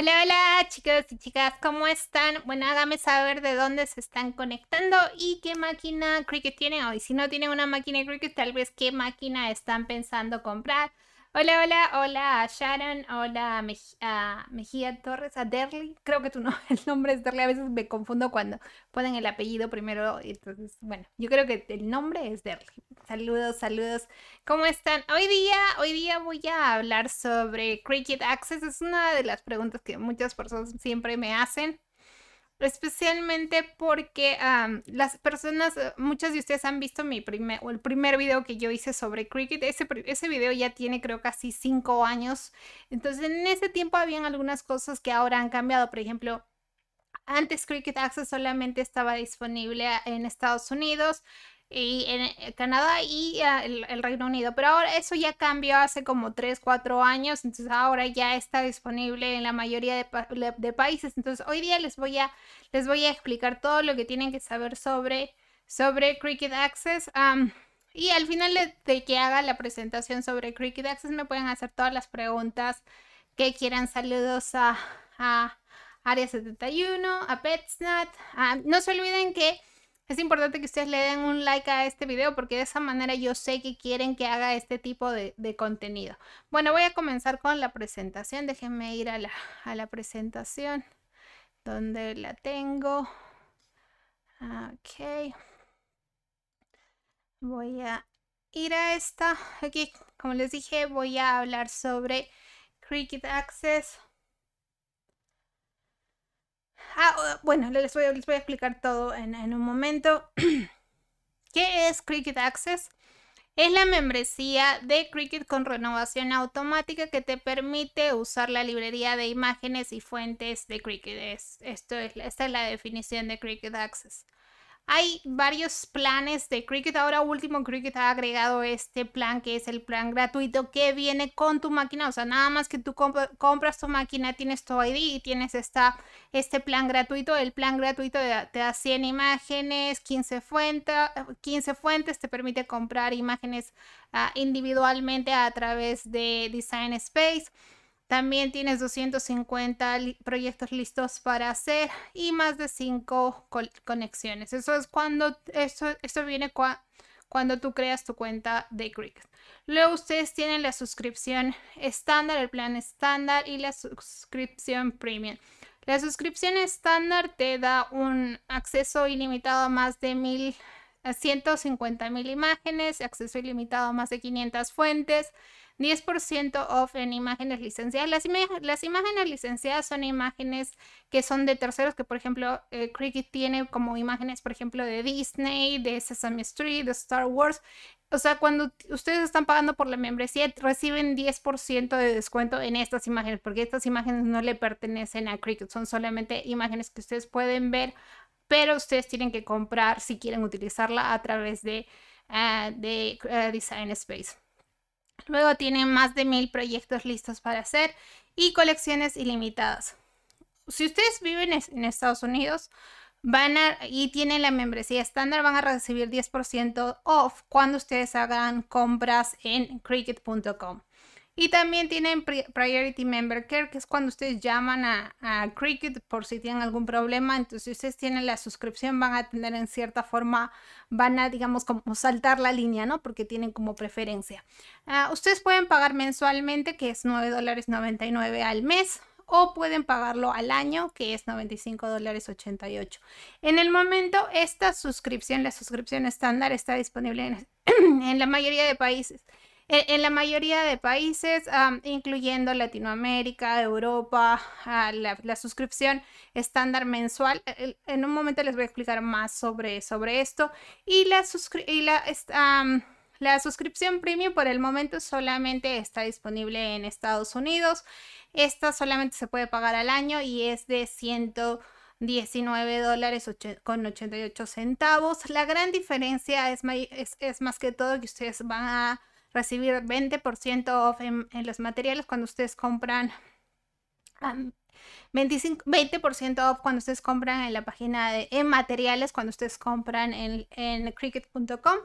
Hola, hola chicos y chicas, ¿cómo están? Bueno, hágame saber de dónde se están conectando y qué máquina Cricut tienen hoy. Si no tienen una máquina Cricut, tal vez qué máquina están pensando comprar. Hola, hola, hola Sharon, hola Mejía Torres, a Derly. Creo que tu no, el nombre es Derly. A veces me confundo cuando ponen el apellido primero. Entonces, bueno, yo creo que el nombre es Derly. Saludos, saludos. ¿Cómo están? Hoy día, hoy día voy a hablar sobre Cricket Access. Es una de las preguntas que muchas personas siempre me hacen especialmente porque las personas, eh, muchas de ustedes han visto mi primer, o el primer video que yo hice sobre Cricket, ese, ese video ya tiene creo casi cinco años, entonces en ese tiempo habían algunas cosas que ahora han cambiado, por ejemplo, antes Cricket Access solamente estaba disponible ah, en Estados Unidos, en eh, Canadá y el, Reino Unido. Pero ahora eso ya cambió hace como 3, 4 años, entonces ahora ya está disponible en la mayoría de, países. Entonces hoy día les voy, a, les voy a explicar todo lo que tienen que saber sobre, sobre Cricket Access. y al final de, que haga la presentación sobre Cricket Access me pueden hacer todas las preguntas que quieran. Saludos a, a 71, a PetSnat. no se olviden que... Es importante que ustedes le den un like a este video porque de esa manera yo sé que quieren que haga este tipo de, contenido. Bueno, voy a comenzar con la presentación. Déjenme ir a la, a la presentación donde la tengo. Ok. Voy a ir a esta. Aquí, como les dije, voy a hablar sobre Cricut Access Ah, ah, bueno, les voy, a explicar todo en, un momento. ¿Qué es Cricket Access? Es la membresía de Cricket con renovación automática que te permite usar la librería de imágenes y fuentes de Cricket. esto esta es la definición de Cricket Access. Hay varios planes de Cricut. Ahora último, Cricut ha agregado este plan que es el plan gratuito que viene con tu máquina. O sea, nada más que tú compras tu máquina, tienes tu ID y tienes este plan gratuito. El plan gratuito te da 100 imágenes, 15, fuentes, te permite comprar imágenes ah, individualmente a través de Design Space. También tienes 250 proyectos listos para hacer y más de 5 conexiones. Eso es cuando, viene cuando tú creas tu cuenta de Cricut. Luego ustedes tienen la suscripción estándar, el plan estándar y la suscripción premium. La suscripción estándar te da un acceso ilimitado a más de mil, 150 mil imágenes, acceso ilimitado a más de 500 fuentes 10% off en imágenes licenciadas. Las, imágenes licenciadas son imágenes que son de terceros, que por ejemplo eh, Cricut tiene como imágenes, por ejemplo, de Disney, de Sesame Street, de Star Wars. O sea, cuando ustedes están pagando por la membresía, reciben 10% de descuento en estas imágenes, porque estas imágenes no le pertenecen a Cricket, son solamente imágenes que ustedes pueden ver, pero ustedes tienen que comprar si quieren utilizarla a través de, ah, de ah, Design Space. Luego tienen más de mil proyectos listos para hacer y colecciones ilimitadas. Si ustedes viven en Estados Unidos van y tienen la membresía estándar, van a recibir 10% off cuando ustedes hagan compras en cricket.com. Y también tienen Priority Member Care, que es cuando ustedes llaman a, a, Cricket por si tienen algún problema. Entonces, ustedes tienen la suscripción, van a tener en cierta forma, van a, digamos, como saltar la línea, ¿no? Porque tienen como preferencia. Ah, ustedes pueden pagar mensualmente, que es $9.99 dólares al mes o pueden pagarlo al año, que es $95.88. dólares En el momento, esta suscripción, la suscripción estándar, está disponible en, en la mayoría de países en, la mayoría de países, incluyendo Latinoamérica, Europa, ah, la, suscripción estándar mensual. E, en un momento les voy a explicar más sobre, sobre esto. Y la, la, la suscripción premium por el momento solamente está disponible en Estados Unidos. Esta solamente se puede pagar al año y es de $119.88. dólares con 88 centavos. La gran diferencia es, es, más que todo que ustedes van a recibir 20% off en, los materiales cuando ustedes compran. 25, 20% off cuando ustedes compran en la página de materiales, cuando ustedes compran en, en cricket.com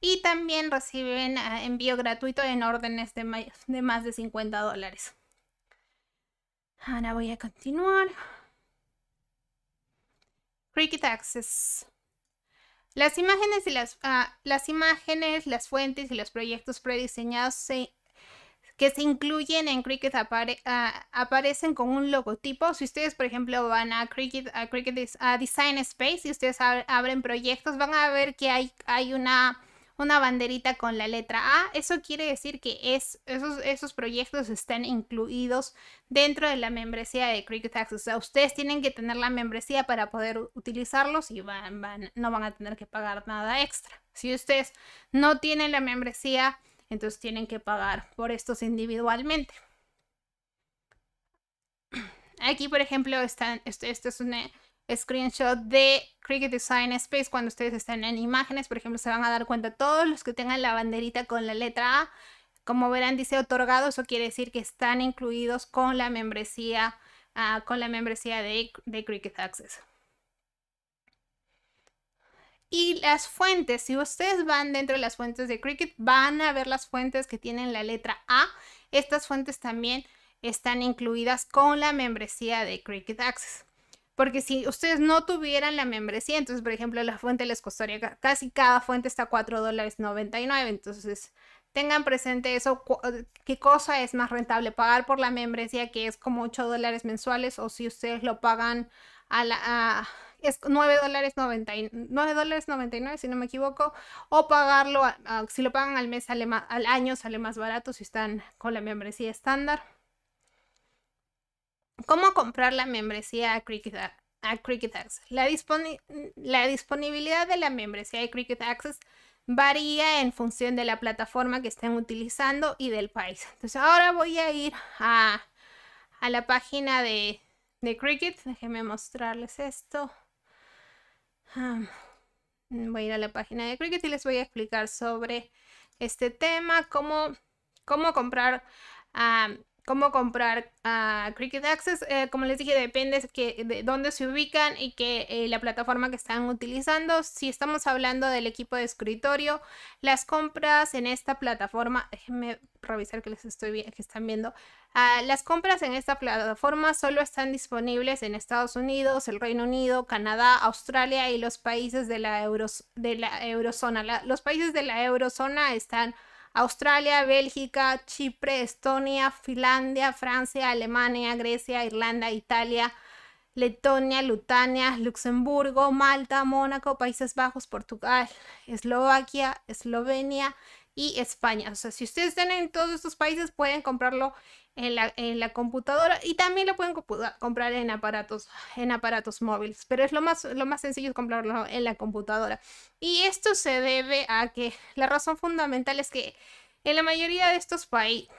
y también reciben ah, envío gratuito en órdenes de, de más de 50 dólares. Ahora voy a continuar. Cricket Access. Las imágenes, y las, ah, las, imágenes, las fuentes y los proyectos prediseñados que se incluyen en Cricut ah, aparecen con un logotipo. Si ustedes, por ejemplo, van a cricket a Design Space y ustedes abren proyectos, van a ver que hay, hay una una banderita con la letra A. Eso quiere decir que es, esos, proyectos están incluidos dentro de la membresía de Cricket Tax. O sea, ustedes tienen que tener la membresía para poder utilizarlos y van, no van a tener que pagar nada extra. Si ustedes no tienen la membresía, entonces tienen que pagar por estos individualmente. Aquí, por ejemplo, están, esto este es una screenshot de Cricut Design Space cuando ustedes están en imágenes. Por ejemplo, se van a dar cuenta todos los que tengan la banderita con la letra A. Como verán, dice otorgado, eso quiere decir que están incluidos con la membresía, ah, con la membresía de, de Cricut Access. Y las fuentes, si ustedes van dentro de las fuentes de Cricut, van a ver las fuentes que tienen la letra A. Estas fuentes también están incluidas con la membresía de Cricut Access. Porque si ustedes no tuvieran la membresía, entonces, por ejemplo, la fuente les costaría, casi cada fuente está $4.99. dólares Entonces, tengan presente eso, eh, qué cosa es más rentable, pagar por la membresía, que es como 8 dólares mensuales, o si ustedes lo pagan a la... es dólares si no me equivoco, o pagarlo, si lo pagan al mes, sale al año sale más barato si están con la membresía estándar. ¿Cómo comprar la membresía a Cricket, Access? La, disponibilidad de la membresía de Cricket Access varía en función de la plataforma que estén utilizando y del país. Entonces ahora voy a ir a, la página de, Cricut. Cricket. Déjenme mostrarles esto. voy a ir a la página de Cricket y les voy a explicar sobre este tema, cómo, cómo comprar a cómo comprar a Cricket Access. Eh, como les dije, depende de dónde se ubican y que eh, la plataforma que están utilizando. Si estamos hablando del equipo de escritorio, las compras en esta plataforma, déjenme revisar que les estoy que están viendo. Ah, las compras en esta plataforma solo están disponibles en Estados Unidos, el Reino Unido, Canadá, Australia y los países de la, de la eurozona. los países de la eurozona están Australia, Bélgica, Chipre, Estonia, Finlandia, Francia, Alemania, Grecia, Irlanda, Italia, Letonia, Lutania, Luxemburgo, Malta, Mónaco, Países Bajos, Portugal, Eslovaquia, Eslovenia y España. O sea, si ustedes están en todos estos países, pueden comprarlo en la, computadora y también lo pueden comprar en aparatos, en aparatos móviles, pero es lo más, lo más sencillo es comprarlo en la computadora. Y esto se debe a que la razón fundamental es que en la mayoría de estos países...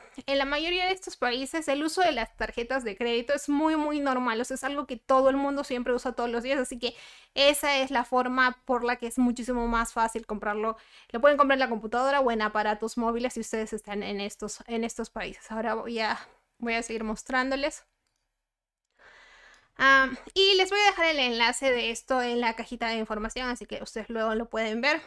el uso de las tarjetas de crédito es muy muy normal, o sea, es algo que todo el mundo siempre usa todos los días, así que esa es la forma por la que es muchísimo más fácil comprarlo. Lo pueden comprar en la computadora o en aparatos móviles si ustedes están en estos, en estos países. Ahora voy a, voy a seguir mostrándoles. y les voy a dejar el enlace de esto en la cajita de información, así que ustedes luego lo pueden ver.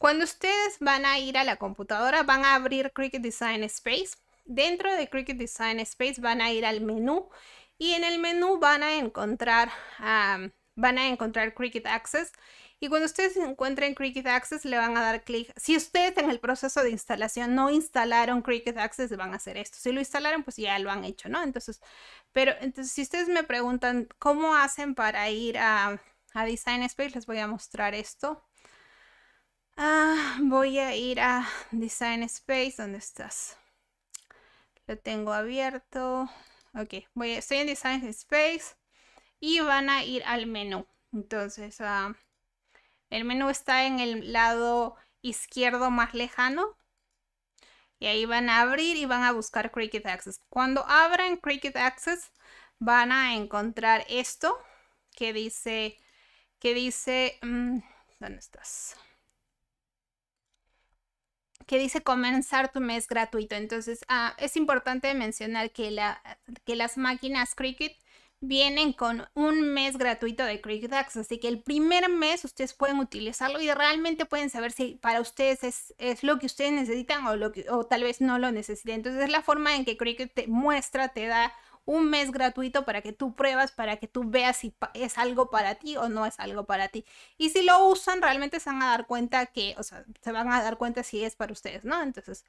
Cuando ustedes van a ir a la computadora, van a abrir Cricut Design Space. Dentro de Cricut Design Space van a ir al menú y en el menú van a encontrar, van a encontrar Cricut Access. Y cuando ustedes encuentren Cricut Access, le van a dar clic. Si ustedes en el proceso de instalación no instalaron Cricut Access, van a hacer esto. Si lo instalaron, pues ya lo han hecho, ¿no? Entonces, pero entonces, si ustedes me preguntan cómo hacen para ir a, a Design Space, les voy a mostrar esto. Ah, voy a ir a Design Space, ¿dónde estás? Lo tengo abierto. Ok, voy estoy en Design Space y van a ir al menú. Entonces, ah, el menú está en el lado izquierdo más lejano. Y ahí van a abrir y van a buscar Cricut Access. Cuando abran Cricut Access, van a encontrar esto que dice, que dice, mm, ¿dónde estás? que dice comenzar tu mes gratuito. Entonces, ah, es importante mencionar que, la, que las máquinas Cricut vienen con un mes gratuito de Cricut así que el primer mes ustedes pueden utilizarlo y realmente pueden saber si para ustedes es, lo que ustedes necesitan o, lo o tal vez no lo necesiten. Entonces, es la forma en que Cricut te muestra, te da un mes gratuito para que tú pruebas, para que tú veas si es algo para ti o no es algo para ti. Y si lo usan, realmente se van a dar cuenta que, o sea, se van a dar cuenta si es para ustedes, ¿no? Entonces,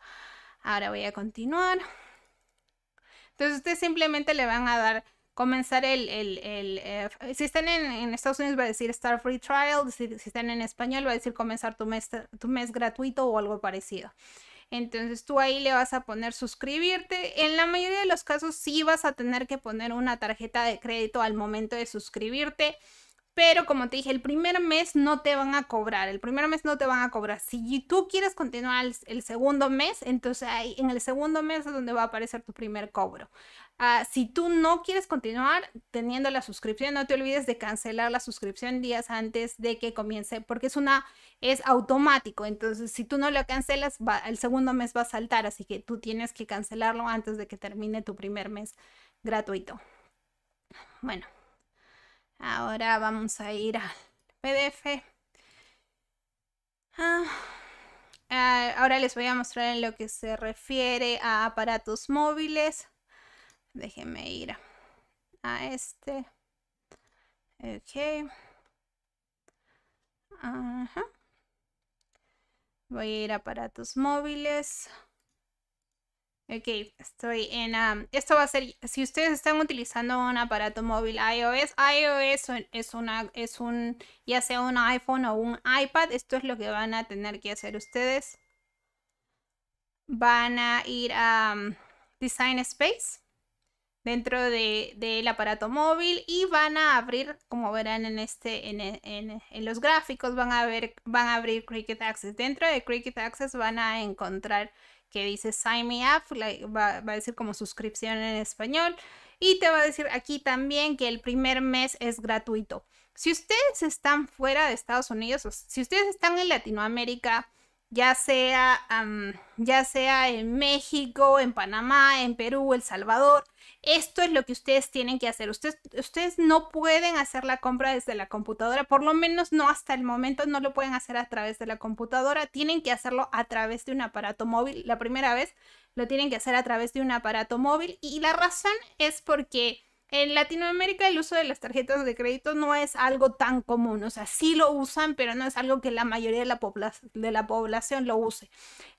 ahora voy a continuar. Entonces, ustedes simplemente le van a dar comenzar el, el, eh, si están en, Estados Unidos va a decir Start Free Trial, si, si, están en español va a decir comenzar tu mes, tu mes gratuito o algo parecido. Entonces tú ahí le vas a poner suscribirte. En la mayoría de los casos sí vas a tener que poner una tarjeta de crédito al momento de suscribirte. Pero como te dije, el primer mes no te van a cobrar, el primer mes no te van a cobrar. Si tú quieres continuar el, segundo mes, entonces ahí en el segundo mes es donde va a aparecer tu primer cobro. Ah, si tú no quieres continuar teniendo la suscripción, no te olvides de cancelar la suscripción días antes de que comience, porque es una es automático. Entonces, si tú no lo cancelas, el segundo mes va a saltar, así que tú tienes que cancelarlo antes de que termine tu primer mes gratuito. Bueno. Ahora vamos a ir al PDF. Ah, ah, ahora les voy a mostrar en lo que se refiere a aparatos móviles. Déjenme ir a, este. Ok. Ajá. Voy a ir a aparatos móviles. Ok, estoy en... esto va a ser... Si ustedes están utilizando un aparato móvil iOS, iOS es, una, es un... ya sea un iPhone o un iPad, esto es lo que van a tener que hacer ustedes. Van a ir a Design Space dentro del aparato móvil y van a abrir, como verán en, este, en, los gráficos, van a, ver, van a abrir Cricket Access. Dentro de Cricket Access van a encontrar que dice Sign Me Up, va, a decir como suscripción en español. Y te va a decir aquí también que el primer mes es gratuito. Si ustedes están fuera de Estados Unidos, si ustedes están en Latinoamérica, ya sea, ya sea en México, en Panamá, en Perú, El Salvador. Esto es lo que ustedes tienen que hacer. ustedes no pueden hacer la compra desde la computadora, por lo menos no hasta el momento, no lo pueden hacer a través de la computadora. Tienen que hacerlo a través de un aparato móvil. La primera vez lo tienen que hacer a través de un aparato móvil y la razón es porque en Latinoamérica el uso de las tarjetas de crédito no es algo tan común, o sea, sí lo usan, pero no es algo que la mayoría de la, población lo use.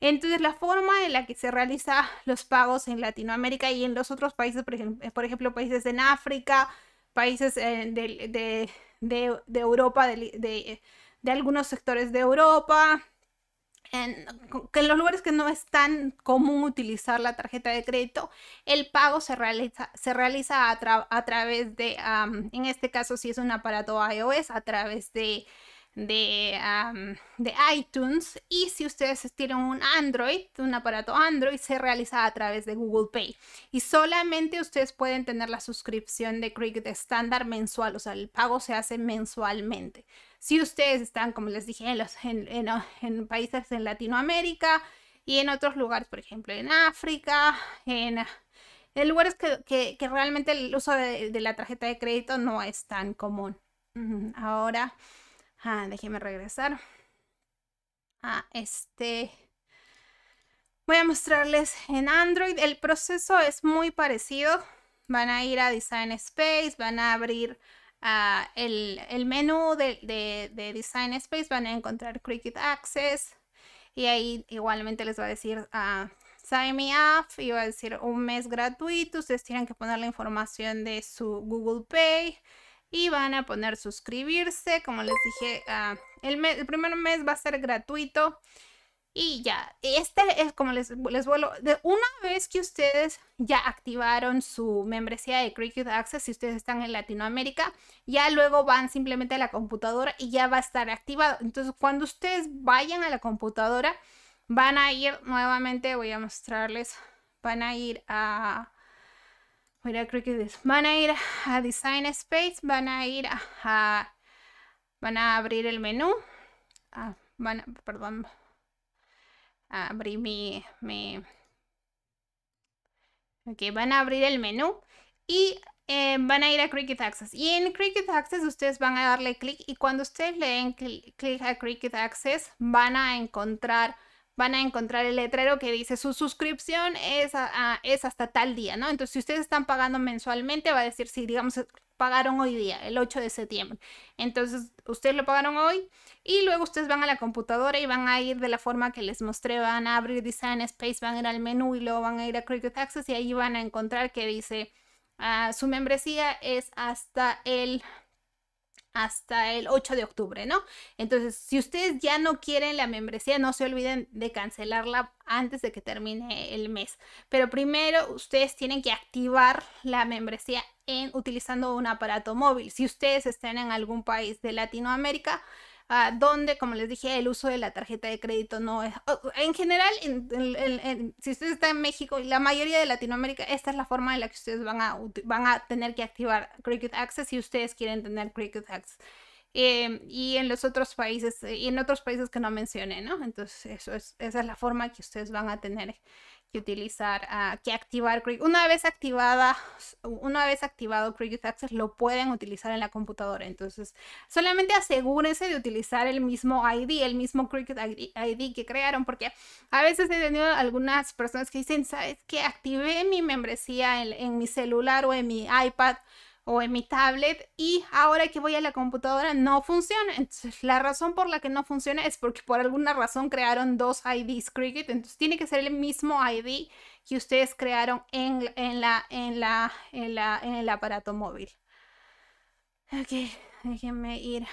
Entonces, la forma en la que se realizan los pagos en Latinoamérica y en los otros países, por, ejemplo, por ejemplo países en África, países eh, de, Europa, de algunos sectores de Europa, en, en, los lugares que no es tan común utilizar la tarjeta de crédito, el pago se realiza, se realiza a, través de, en este caso si es un aparato iOS, a través de, de, de, iTunes y si ustedes tienen un Android, un aparato Android, se realiza a través de Google Pay. Y solamente ustedes pueden tener la suscripción de Cricket estándar mensual, o sea, el pago se hace mensualmente. Si ustedes están, como les dije, en, ah, en, países en Latinoamérica y en otros lugares, por ejemplo, en África, en, ah, lugares que, que, realmente el uso de, la tarjeta de crédito no es tan común. Ahora, ah, déjenme regresar. a este. Voy a mostrarles en Android. El proceso es muy parecido. Van a ir a Design Space, van a abrir Ah, el, menú de, Design Space van a encontrar Cricut Access y ahí igualmente les va a decir a ah, Sign Me Up y va a decir un mes gratuito. Ustedes tienen que poner la información de su Google Pay y van a poner suscribirse. Como les dije, ah, el primer mes va a ser gratuito y ya, este es como les, les vuelvo, de una vez que ustedes ya activaron su membresía de Cricut Access, si ustedes están en Latinoamérica, ya luego van simplemente a la computadora y ya va a estar activado. Entonces, cuando ustedes vayan a la computadora, van a ir nuevamente, voy a mostrarles, van a ir a, voy a Cricut, van a ir a Design Space, van a ir a, van a abrir el menú, ah van perdón, abrir mi, Ok, van a abrir el menú y eh, van a ir a Cricket Access. Y en Cricket Access ustedes van a darle clic y cuando ustedes le den clic a Cricket Access van a encontrar van a encontrar el letrero que dice su suscripción es, es hasta tal día, ¿no? Entonces, si ustedes están pagando mensualmente, va a decir, si digamos pagaron hoy día, el 8 de septiembre. Entonces, ustedes lo pagaron hoy y luego ustedes van a la computadora y van a ir de la forma que les mostré, van a abrir Design Space, van a ir al menú y luego van a ir a Cricut Access y ahí van a encontrar que dice, ah, su membresía es hasta el hasta el 8 de octubre, ¿no? Entonces, si ustedes ya no quieren la membresía, no se olviden de cancelarla antes de que termine el mes. Pero primero ustedes tienen que activar la membresía en utilizando un aparato móvil. Si ustedes están en algún país de Latinoamérica, donde, como les dije, el uso de la tarjeta de crédito no es... En general, si usted está en México y la mayoría de Latinoamérica, esta es la forma en la que ustedes van a, van a tener que activar Cricut Access si ustedes quieren tener Cricut Access. Eh, y en los otros países, eh, y en otros países que no mencioné, ¿no? Entonces, eso esa es la forma que ustedes van a tener que utilizar, ah, que activar Una vez activada, una vez activado Cricut Access, lo pueden utilizar en la computadora. Entonces, solamente asegúrense de utilizar el mismo ID, el mismo Cricut ID que crearon, porque a veces he tenido algunas personas que dicen, ¿sabes que Activé mi membresía en mi celular o en mi iPad o en mi tablet y ahora que voy a la computadora no funciona. Entonces la razón por la que no funciona es porque por alguna razón crearon dos IDs Cricut, entonces tiene que ser el mismo ID que ustedes crearon en, la, en, la, en, el aparato móvil. Ok, déjenme ir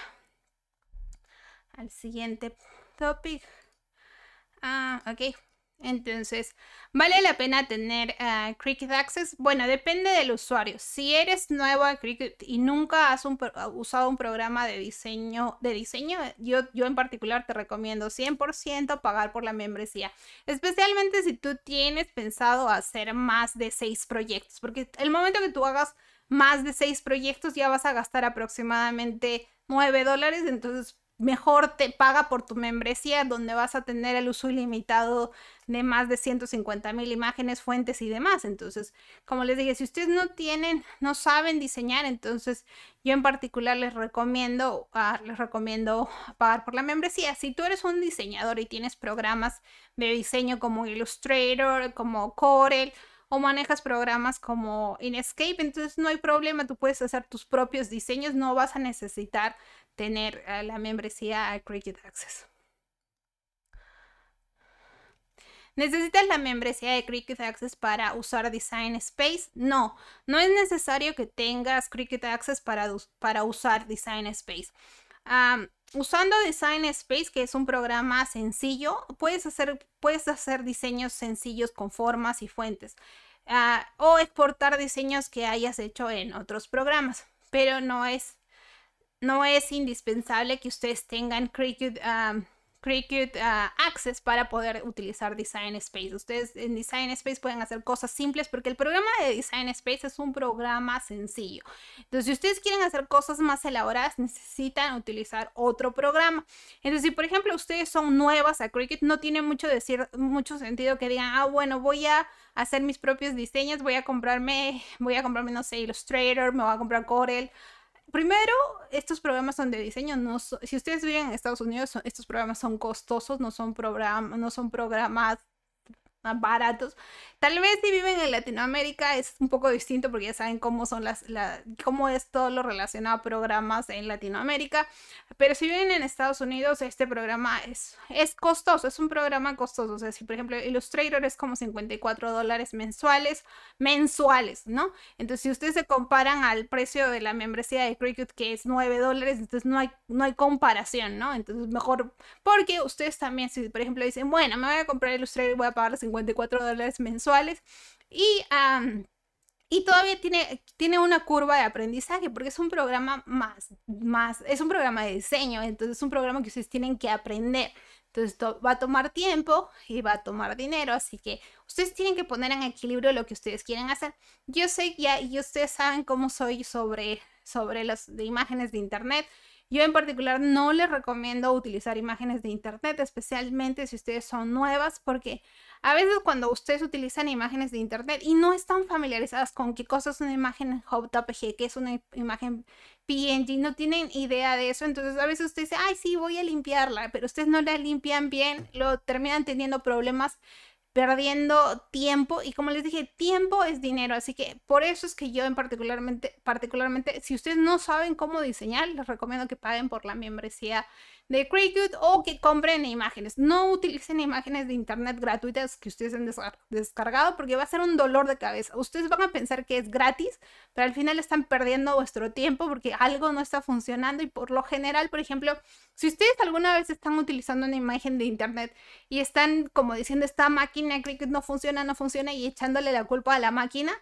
al siguiente topic. Ah, ok. Entonces, ¿vale la pena tener eh, Cricut Access? Bueno, depende del usuario. Si eres nuevo a Cricut y nunca has usado un programa de diseño, de diseño yo, yo en particular te recomiendo 100% pagar por la membresía. Especialmente si tú tienes pensado hacer más de seis proyectos, porque el momento que tú hagas más de seis proyectos ya vas a gastar aproximadamente 9 dólares, entonces mejor te paga por tu membresía, donde vas a tener el uso ilimitado de más de 150 mil imágenes, fuentes y demás. Entonces, como les dije, si ustedes no tienen, no saben diseñar, entonces yo en particular les recomiendo, ah, les recomiendo pagar por la membresía. Si tú eres un diseñador y tienes programas de diseño como Illustrator, como Corel, o manejas programas como Inkscape, entonces no hay problema, tú puedes hacer tus propios diseños, no vas a necesitar tener eh, la membresía a Cricut Access. ¿Necesitas la membresía de Cricut Access para usar Design Space? No, no es necesario que tengas Cricut Access para, para usar Design Space. Usando Design Space, que es un programa sencillo, puedes hacer, puedes hacer diseños sencillos con formas y fuentes. Ah, o exportar diseños que hayas hecho en otros programas. Pero no es, no es indispensable que ustedes tengan Cricut. Cricut ah, Access para poder utilizar Design Space. Ustedes en Design Space pueden hacer cosas simples porque el programa de Design Space es un programa sencillo. Entonces, si ustedes quieren hacer cosas más elaboradas, necesitan utilizar otro programa. Entonces, si por ejemplo ustedes son nuevas a Cricut, no tiene mucho, decir, mucho sentido que digan, ah, bueno, voy a hacer mis propios diseños, voy a comprarme, voy a comprarme, no sé, Illustrator, me voy a comprar Corel primero, estos programas son de diseño. No si ustedes viven en Estados Unidos, estos programas son costosos, no son, program no son programas baratos. Tal vez si viven en Latinoamérica es un poco distinto porque ya saben cómo son las, cómo es todo lo relacionado a programas en Latinoamérica. Pero si viven en Estados Unidos, este programa es, es costoso, es un programa costoso. O sea, si por ejemplo Illustrator es como 54 dólares mensuales, mensuales, ¿no? Entonces, si ustedes se comparan al precio de la membresía de Cricut, que es 9 dólares, entonces no hay, no hay comparación, ¿no? Entonces, mejor, porque ustedes también, si por ejemplo dicen, bueno, me voy a comprar Illustrator y voy a pagar 54 dólares mensuales. Y, y todavía tiene, tiene una curva de aprendizaje porque es un programa más, más, es un programa de diseño, entonces es un programa que ustedes tienen que aprender. Entonces va a tomar tiempo y va a tomar dinero, así que ustedes tienen que poner en equilibrio lo que ustedes quieren hacer. Yo sé ya y ustedes saben cómo soy sobre sobre las de imágenes de internet. Yo en particular no les recomiendo utilizar imágenes de internet, especialmente si ustedes son nuevas, porque a veces cuando ustedes utilizan imágenes de internet y no están familiarizadas con qué cosa es una imagen JPG, qué es una imagen PNG, no tienen idea de eso, entonces a veces usted dice, ay, sí, voy a limpiarla, pero ustedes no la limpian bien, lo terminan teniendo problemas perdiendo tiempo y como les dije, tiempo es dinero, así que por eso es que yo en particularmente, particularmente, si ustedes no saben cómo diseñar, les recomiendo que paguen por la membresía de Cricut o que compren imágenes. No utilicen imágenes de internet gratuitas que ustedes han descargado porque va a ser un dolor de cabeza. Ustedes van a pensar que es gratis, pero al final están perdiendo vuestro tiempo porque algo no está funcionando y por lo general, por ejemplo, si ustedes alguna vez están utilizando una imagen de internet y están como diciendo esta máquina Cricut no funciona, no funciona y echándole la culpa a la máquina,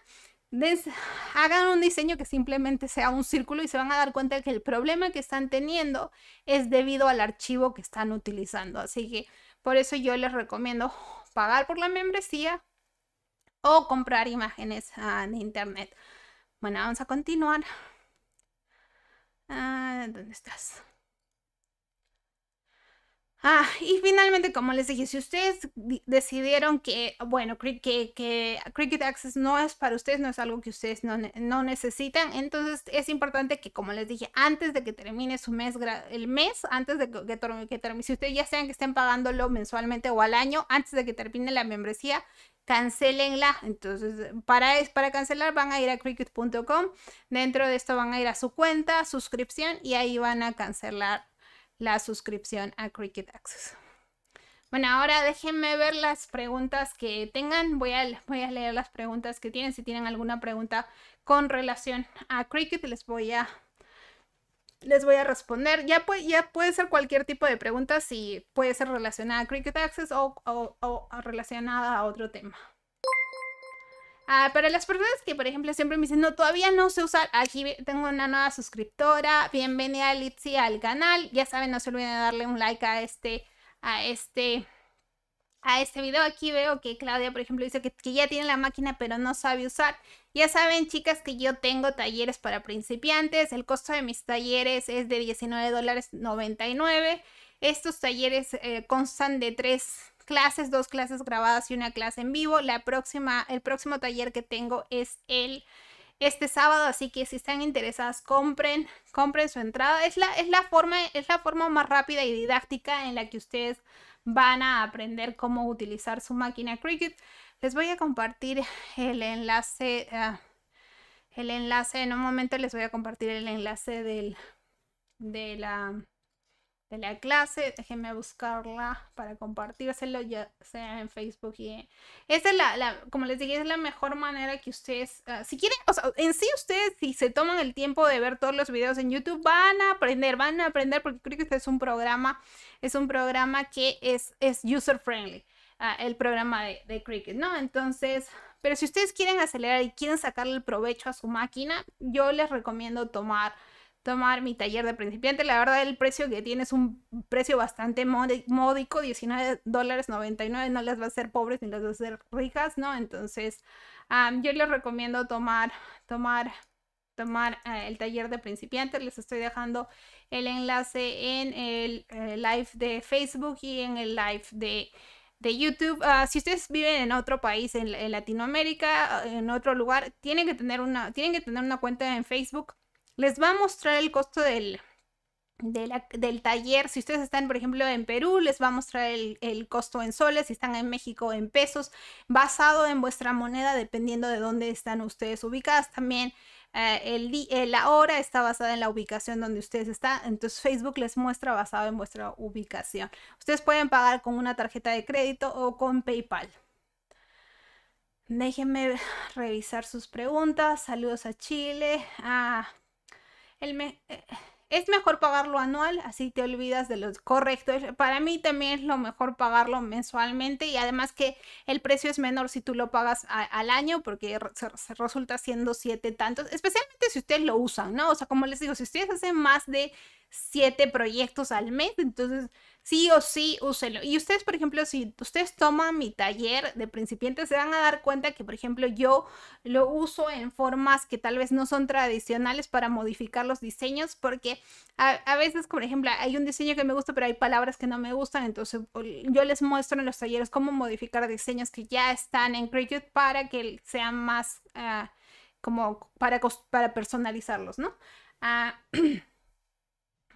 hagan un diseño que simplemente sea un círculo y se van a dar cuenta que el problema que están teniendo es debido al archivo que están utilizando. Así que por eso yo les recomiendo pagar por la membresía o comprar imágenes ah, en internet. Bueno, vamos a continuar. Ah, ¿Dónde estás? Ah, y finalmente, como les dije, si ustedes decidieron que, bueno, que, Cricket Access no es para ustedes, no es algo que ustedes no, necesitan, entonces es importante que, como les dije, antes de que termine su mes, el mes, antes de que, termine, si ustedes ya sean que estén pagándolo mensualmente o al año, antes de que termine la membresía, cancelenla. Entonces, para, para cancelar van a ir a cricket.com. Dentro de esto van a ir a su cuenta, suscripción y ahí van a cancelar la suscripción a Cricket Access. Bueno, ahora déjenme ver las preguntas que tengan. Voy a, voy a leer las preguntas que tienen. Si tienen alguna pregunta con relación a Cricket, les voy a, les voy a responder. Ya puede, ser cualquier tipo de pregunta, si puede ser relacionada a Cricket Access o, o relacionada a otro tema. Ah, para las personas que, por ejemplo, siempre me dicen, no, todavía no sé usar, aquí tengo una nueva suscriptora, bienvenida Litsi al canal, ya saben, no se olviden de darle un like a este, a este, a este video. Aquí veo que Claudia, por ejemplo, dice que, ya tiene la máquina pero no sabe usar. Ya saben, chicas, que yo tengo talleres para principiantes. El costo de mis talleres es de $19.99. Estos talleres eh, constan de $3 clases, dos clases grabadas y una clase en vivo. La próxima, el próximo taller que tengo es el este sábado, así que si están interesadas, compren, compren su entrada. Es la, es la, forma, es forma más rápida y didáctica en la que ustedes van a aprender cómo utilizar su máquina Cricut. Les voy a compartir el enlace, ah, el enlace, en un momento les voy a compartir el enlace del, de la de la clase. Déjenme buscarla para compartírselo ya sea en Facebook y Esa es la, como les dije, es la mejor manera que ustedes, ah, si quieren, o sea, en sí ustedes si se toman el tiempo de ver todos los videos en YouTube van a aprender, van a aprender porque creo que este es un programa, es un programa que es, es user friendly. Ah, el programa de, de, Cricket, ¿no? Entonces, pero si ustedes quieren acelerar y quieren sacarle el provecho a su máquina, yo les recomiendo tomar tomar mi taller de principiante. La verdad, el precio que tiene es un precio bastante módico, 19 dólares 99, no las va a hacer pobres ni las va a hacer ricas, ¿no? Entonces, yo les recomiendo tomar, tomar, tomar eh, el taller de principiantes. Les estoy dejando el enlace en el eh, live de Facebook y en el live de YouTube. Ah, si ustedes viven en otro país, en, en, Latinoamérica, en otro lugar, tienen que tener una, tienen que tener una cuenta en Facebook les va a mostrar el costo del, del taller. Si ustedes están, por ejemplo, en Perú, les va a mostrar el, costo en soles. Si están en México, en pesos, basado en vuestra moneda, dependiendo de dónde están ustedes ubicadas. También eh, el, eh, la hora está basada en la ubicación donde ustedes están. Entonces, Facebook les muestra basado en vuestra ubicación. Ustedes pueden pagar con una tarjeta de crédito o con PayPal. Déjenme revisar sus preguntas. Saludos a Chile. Ah, eh, es mejor pagarlo anual, así te olvidas de los correctos. Para mí también es lo mejor pagarlo mensualmente y además que el precio es menor si tú lo pagas al año porque resulta siendo siete tantos, especialmente si ustedes lo usan, ¿no? O sea, como les digo, si ustedes hacen más de siete proyectos al mes, entonces sí o sí úselo Y ustedes, por ejemplo, si ustedes toman mi taller de principiantes, se van a dar cuenta que, por ejemplo, yo lo uso en formas que tal vez no son tradicionales para modificar los diseños, porque a, veces, por ejemplo, hay un diseño que me gusta, pero hay palabras que no me gustan, entonces yo les muestro en los talleres cómo modificar diseños que ya están en Cricut para que sean más... Ah, como para, para personalizarlos, ¿no? Ah,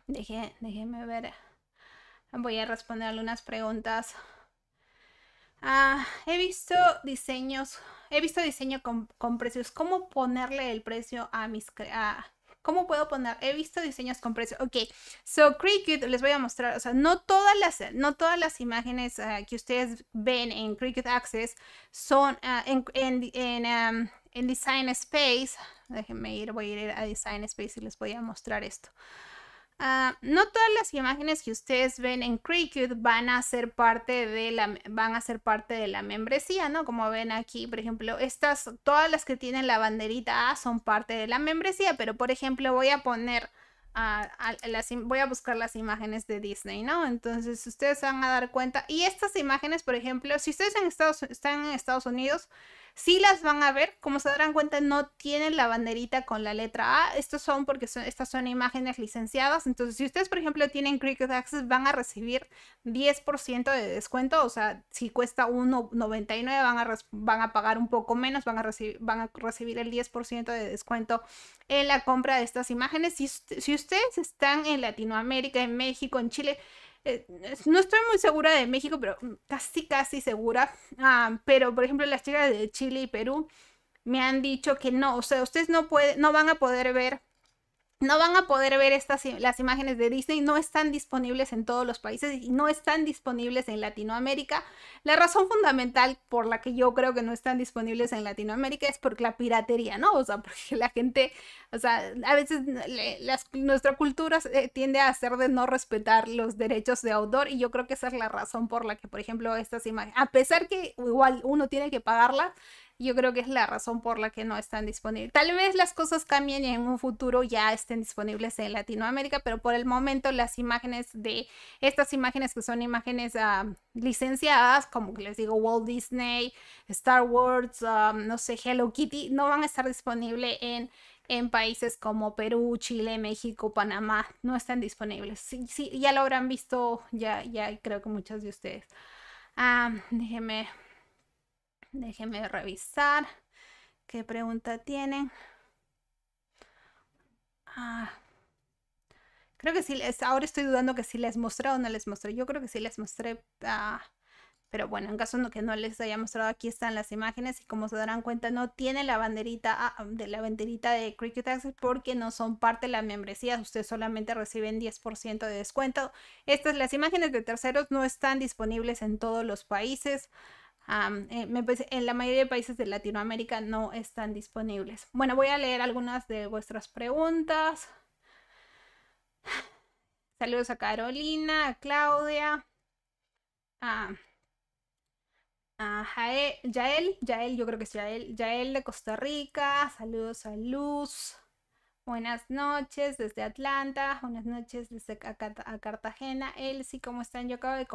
déjenme ver. Voy a responder algunas preguntas. Ah, he visto diseños, he visto diseño con, precios. ¿Cómo ponerle el precio a mis... ¿Cómo puedo poner? He visto diseños con precios, Ok, so Cricut, les voy a mostrar, o sea, no todas las, no todas las imágenes ah, que ustedes ven en Cricut Access son ah, en, en Design Space. Déjenme ir, voy a ir a Design Space y les voy a mostrar esto. Ah, no todas las imágenes que ustedes ven en Cricut van a ser parte de la van a ser parte de la membresía, ¿no? Como ven aquí, por ejemplo, estas todas las que tienen la banderita A son parte de la membresía, pero por ejemplo, voy a poner ah, voy a buscar las imágenes de Disney, ¿no? Entonces ustedes van a dar cuenta. Y estas imágenes, por ejemplo, si ustedes están en Estados Unidos, si las van a ver, como se darán cuenta, no tienen la banderita con la letra A. Estos son porque son, estas son imágenes licenciadas. Entonces, si ustedes, por ejemplo, tienen Cricut Access, van a recibir 10% de descuento. O sea, si cuesta 1.99, van a, van a pagar un poco menos, van a, recibir, van a recibir el 10% de descuento en la compra de estas imágenes. Si, si ustedes están en Latinoamérica, en México, en Chile, eh, no estoy muy segura de México, pero mm, casi, casi segura. Ah, pero, por ejemplo, las chicas de Chile y Perú me han dicho que no, o sea, ustedes no, pueden no van a poder ver no van a poder ver estas las imágenes de Disney, no están disponibles en todos los países y no están disponibles en Latinoamérica. La razón fundamental por la que yo creo que no están disponibles en Latinoamérica es porque la piratería, ¿no? O sea, porque la gente, o sea, a veces nuestra cultura tiende a hacer de no respetar los derechos de autor y yo creo que esa es la razón por la que, por ejemplo, estas imágenes, a pesar que igual uno tiene que pagarlas, yo creo que es la razón por la que no están disponibles. Tal vez las cosas cambien y en un futuro ya estén disponibles en Latinoamérica, pero por el momento las imágenes de estas imágenes que son imágenes ah, licenciadas, como les digo, Walt Disney, Star Wars, ah, no sé, Hello Kitty, no van a estar disponibles en en países como Perú, Chile, México, Panamá, no están disponibles. Sí, ya lo habrán visto, ya, ya creo que muchos de ustedes. Ah, déjeme déjenme Déjenme revisar qué pregunta tienen. Ah, creo que sí les, ahora estoy dudando que si les mostré o no les mostré. Yo creo que sí les mostré, ah, pero bueno, en caso de que no les haya mostrado, aquí están las imágenes y como se darán cuenta no tiene la banderita ah, de la banderita de Cricket Access porque no son parte de la membresía. Ustedes solamente reciben 10% de descuento. Estas las imágenes de terceros no están disponibles en todos los países. Eh, en la mayoría de países de Latinoamérica no están disponibles. Bueno, voy a leer algunas de vuestras preguntas. Saludos a Carolina, a Claudia, a, a Jael, yo creo que es Jael de Costa Rica. Saludos a Luz. Buenas noches desde Atlanta, buenas noches desde a, Cartagena. Elsie, ¿cómo están? Yo acabo de,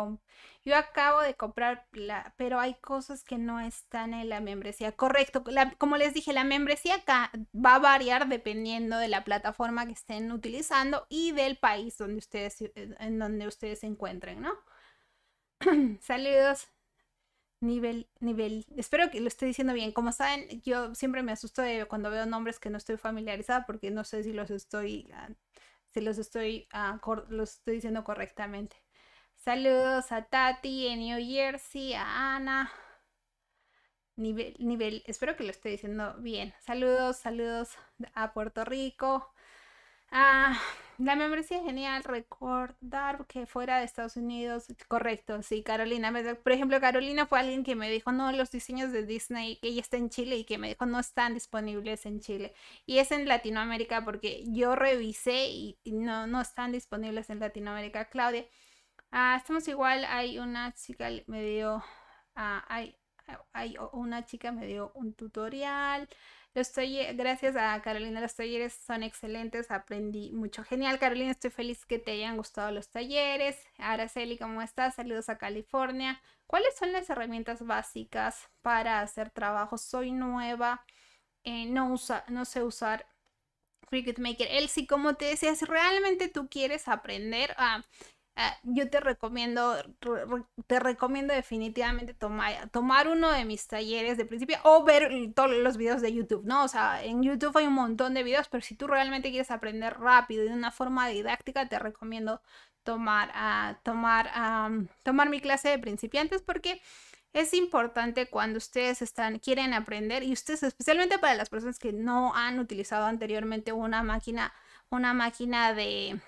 yo acabo de comprar, la, pero hay cosas que no están en la membresía. Correcto, como les dije, la membresía acá va a variar dependiendo de la plataforma que estén utilizando y del país donde ustedes, en donde ustedes se encuentren, ¿no? Saludos Nivel, nivel. Espero que lo esté diciendo bien. Como saben, yo siempre me asusto cuando veo nombres que no estoy familiarizada porque no sé si los estoy, ah, si los estoy, ah, los estoy diciendo correctamente. Saludos a Tati en New Jersey, a Ana. Nivel, nivel. Espero que lo esté diciendo bien. Saludos, saludos a Puerto Rico. Ah, la membresía es genial, recordar que fuera de Estados Unidos, correcto, sí, Carolina. Por ejemplo, Carolina fue alguien que me dijo, no, los diseños de Disney, que ella está en Chile y que me dijo, no están disponibles en Chile. Y es en Latinoamérica porque yo revisé y no, no están disponibles en Latinoamérica, Claudia. Ah, estamos igual, hay una chica me dio, ah, hay, hay una chica me dio un tutorial. Los talleres, gracias a Carolina, los talleres son excelentes, aprendí mucho. Genial, Carolina, estoy feliz que te hayan gustado los talleres. Araceli, ¿cómo estás? Saludos a California. ¿Cuáles son las herramientas básicas para hacer trabajo? Soy nueva, no, no sé usar Cricut Maker. Elsie, como te decía, si realmente tú quieres aprender a... Ah, Ah, yo te recomiendo, te recomiendo definitivamente tomar, tomar uno de mis talleres de principio o ver todos los videos de YouTube, ¿no? O sea, en YouTube hay un montón de videos, pero si tú realmente quieres aprender rápido y de una forma didáctica, te recomiendo tomar, ah, tomar, tomar mi clase de principiantes porque... Es importante cuando ustedes están, quieren aprender y ustedes, especialmente para las personas que no han utilizado anteriormente una máquina, una máquina de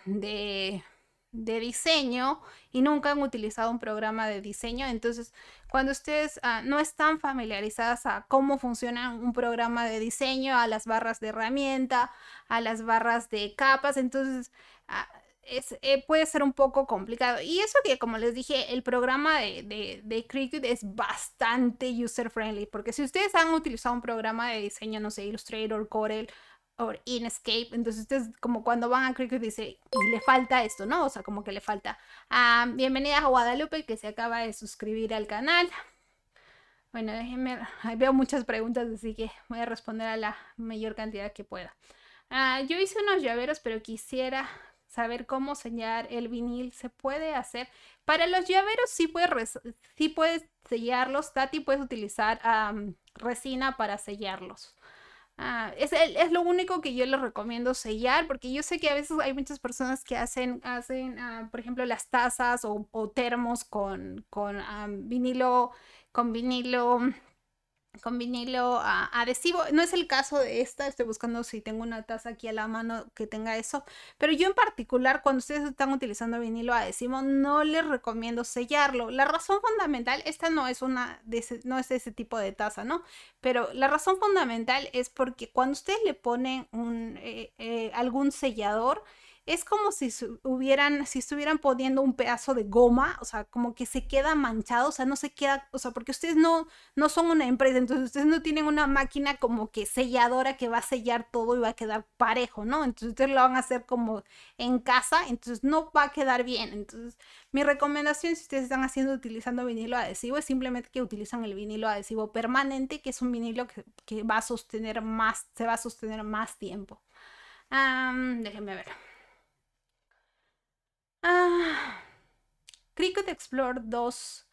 de diseño y nunca han utilizado un programa de diseño. Entonces, cuando ustedes ah, no están familiarizadas a cómo funciona un programa de diseño, a las barras de herramienta, a las barras de capas, entonces ah, es, eh, puede ser un poco complicado. Y eso que, como les dije, el programa de, de, de Cricut es bastante user-friendly, porque si ustedes han utilizado un programa de diseño, no sé, Illustrator, Corel, or Inescape. Entonces ustedes como cuando van a Cricket dice, y le falta esto, ¿no? O sea, como que le falta. Ah, bienvenida a Guadalupe que se acaba de suscribir al canal. Bueno, déjenme, veo muchas preguntas, así que voy a responder a la mayor cantidad que pueda. Ah, yo hice unos llaveros, pero quisiera saber cómo sellar el vinil. ¿Se puede hacer? Para los llaveros sí puedes, sí puedes sellarlos. Tati, puedes utilizar resina para sellarlos. Ah, es, es, lo único que yo les recomiendo sellar, porque yo sé que a veces hay muchas personas que hacen, hacen ah, por ejemplo, las tazas o, termos con, ah, vinilo, con vinilo con vinilo adhesivo. No es el caso de esta, estoy buscando si tengo una taza aquí a la mano que tenga eso, pero yo en particular cuando ustedes están utilizando vinilo adhesivo no les recomiendo sellarlo. La razón fundamental, esta no es una de ese, no es ese tipo de taza, ¿no? Pero la razón fundamental es porque cuando ustedes le ponen un, eh, eh, algún sellador, es como si hubieran, si estuvieran poniendo un pedazo de goma, o sea, como que se queda manchado, o sea, no se queda, o sea, porque ustedes no, no son una empresa, entonces ustedes no tienen una máquina como que selladora que va a sellar todo y va a quedar parejo, ¿no? Entonces ustedes lo van a hacer como en casa, entonces no va a quedar bien. Entonces, mi recomendación si ustedes están haciendo utilizando vinilo adhesivo es simplemente que utilizan el vinilo adhesivo permanente, que es un vinilo que, va a sostener más, se va a sostener más tiempo. déjenme ver. Ah, Cricut Explore 2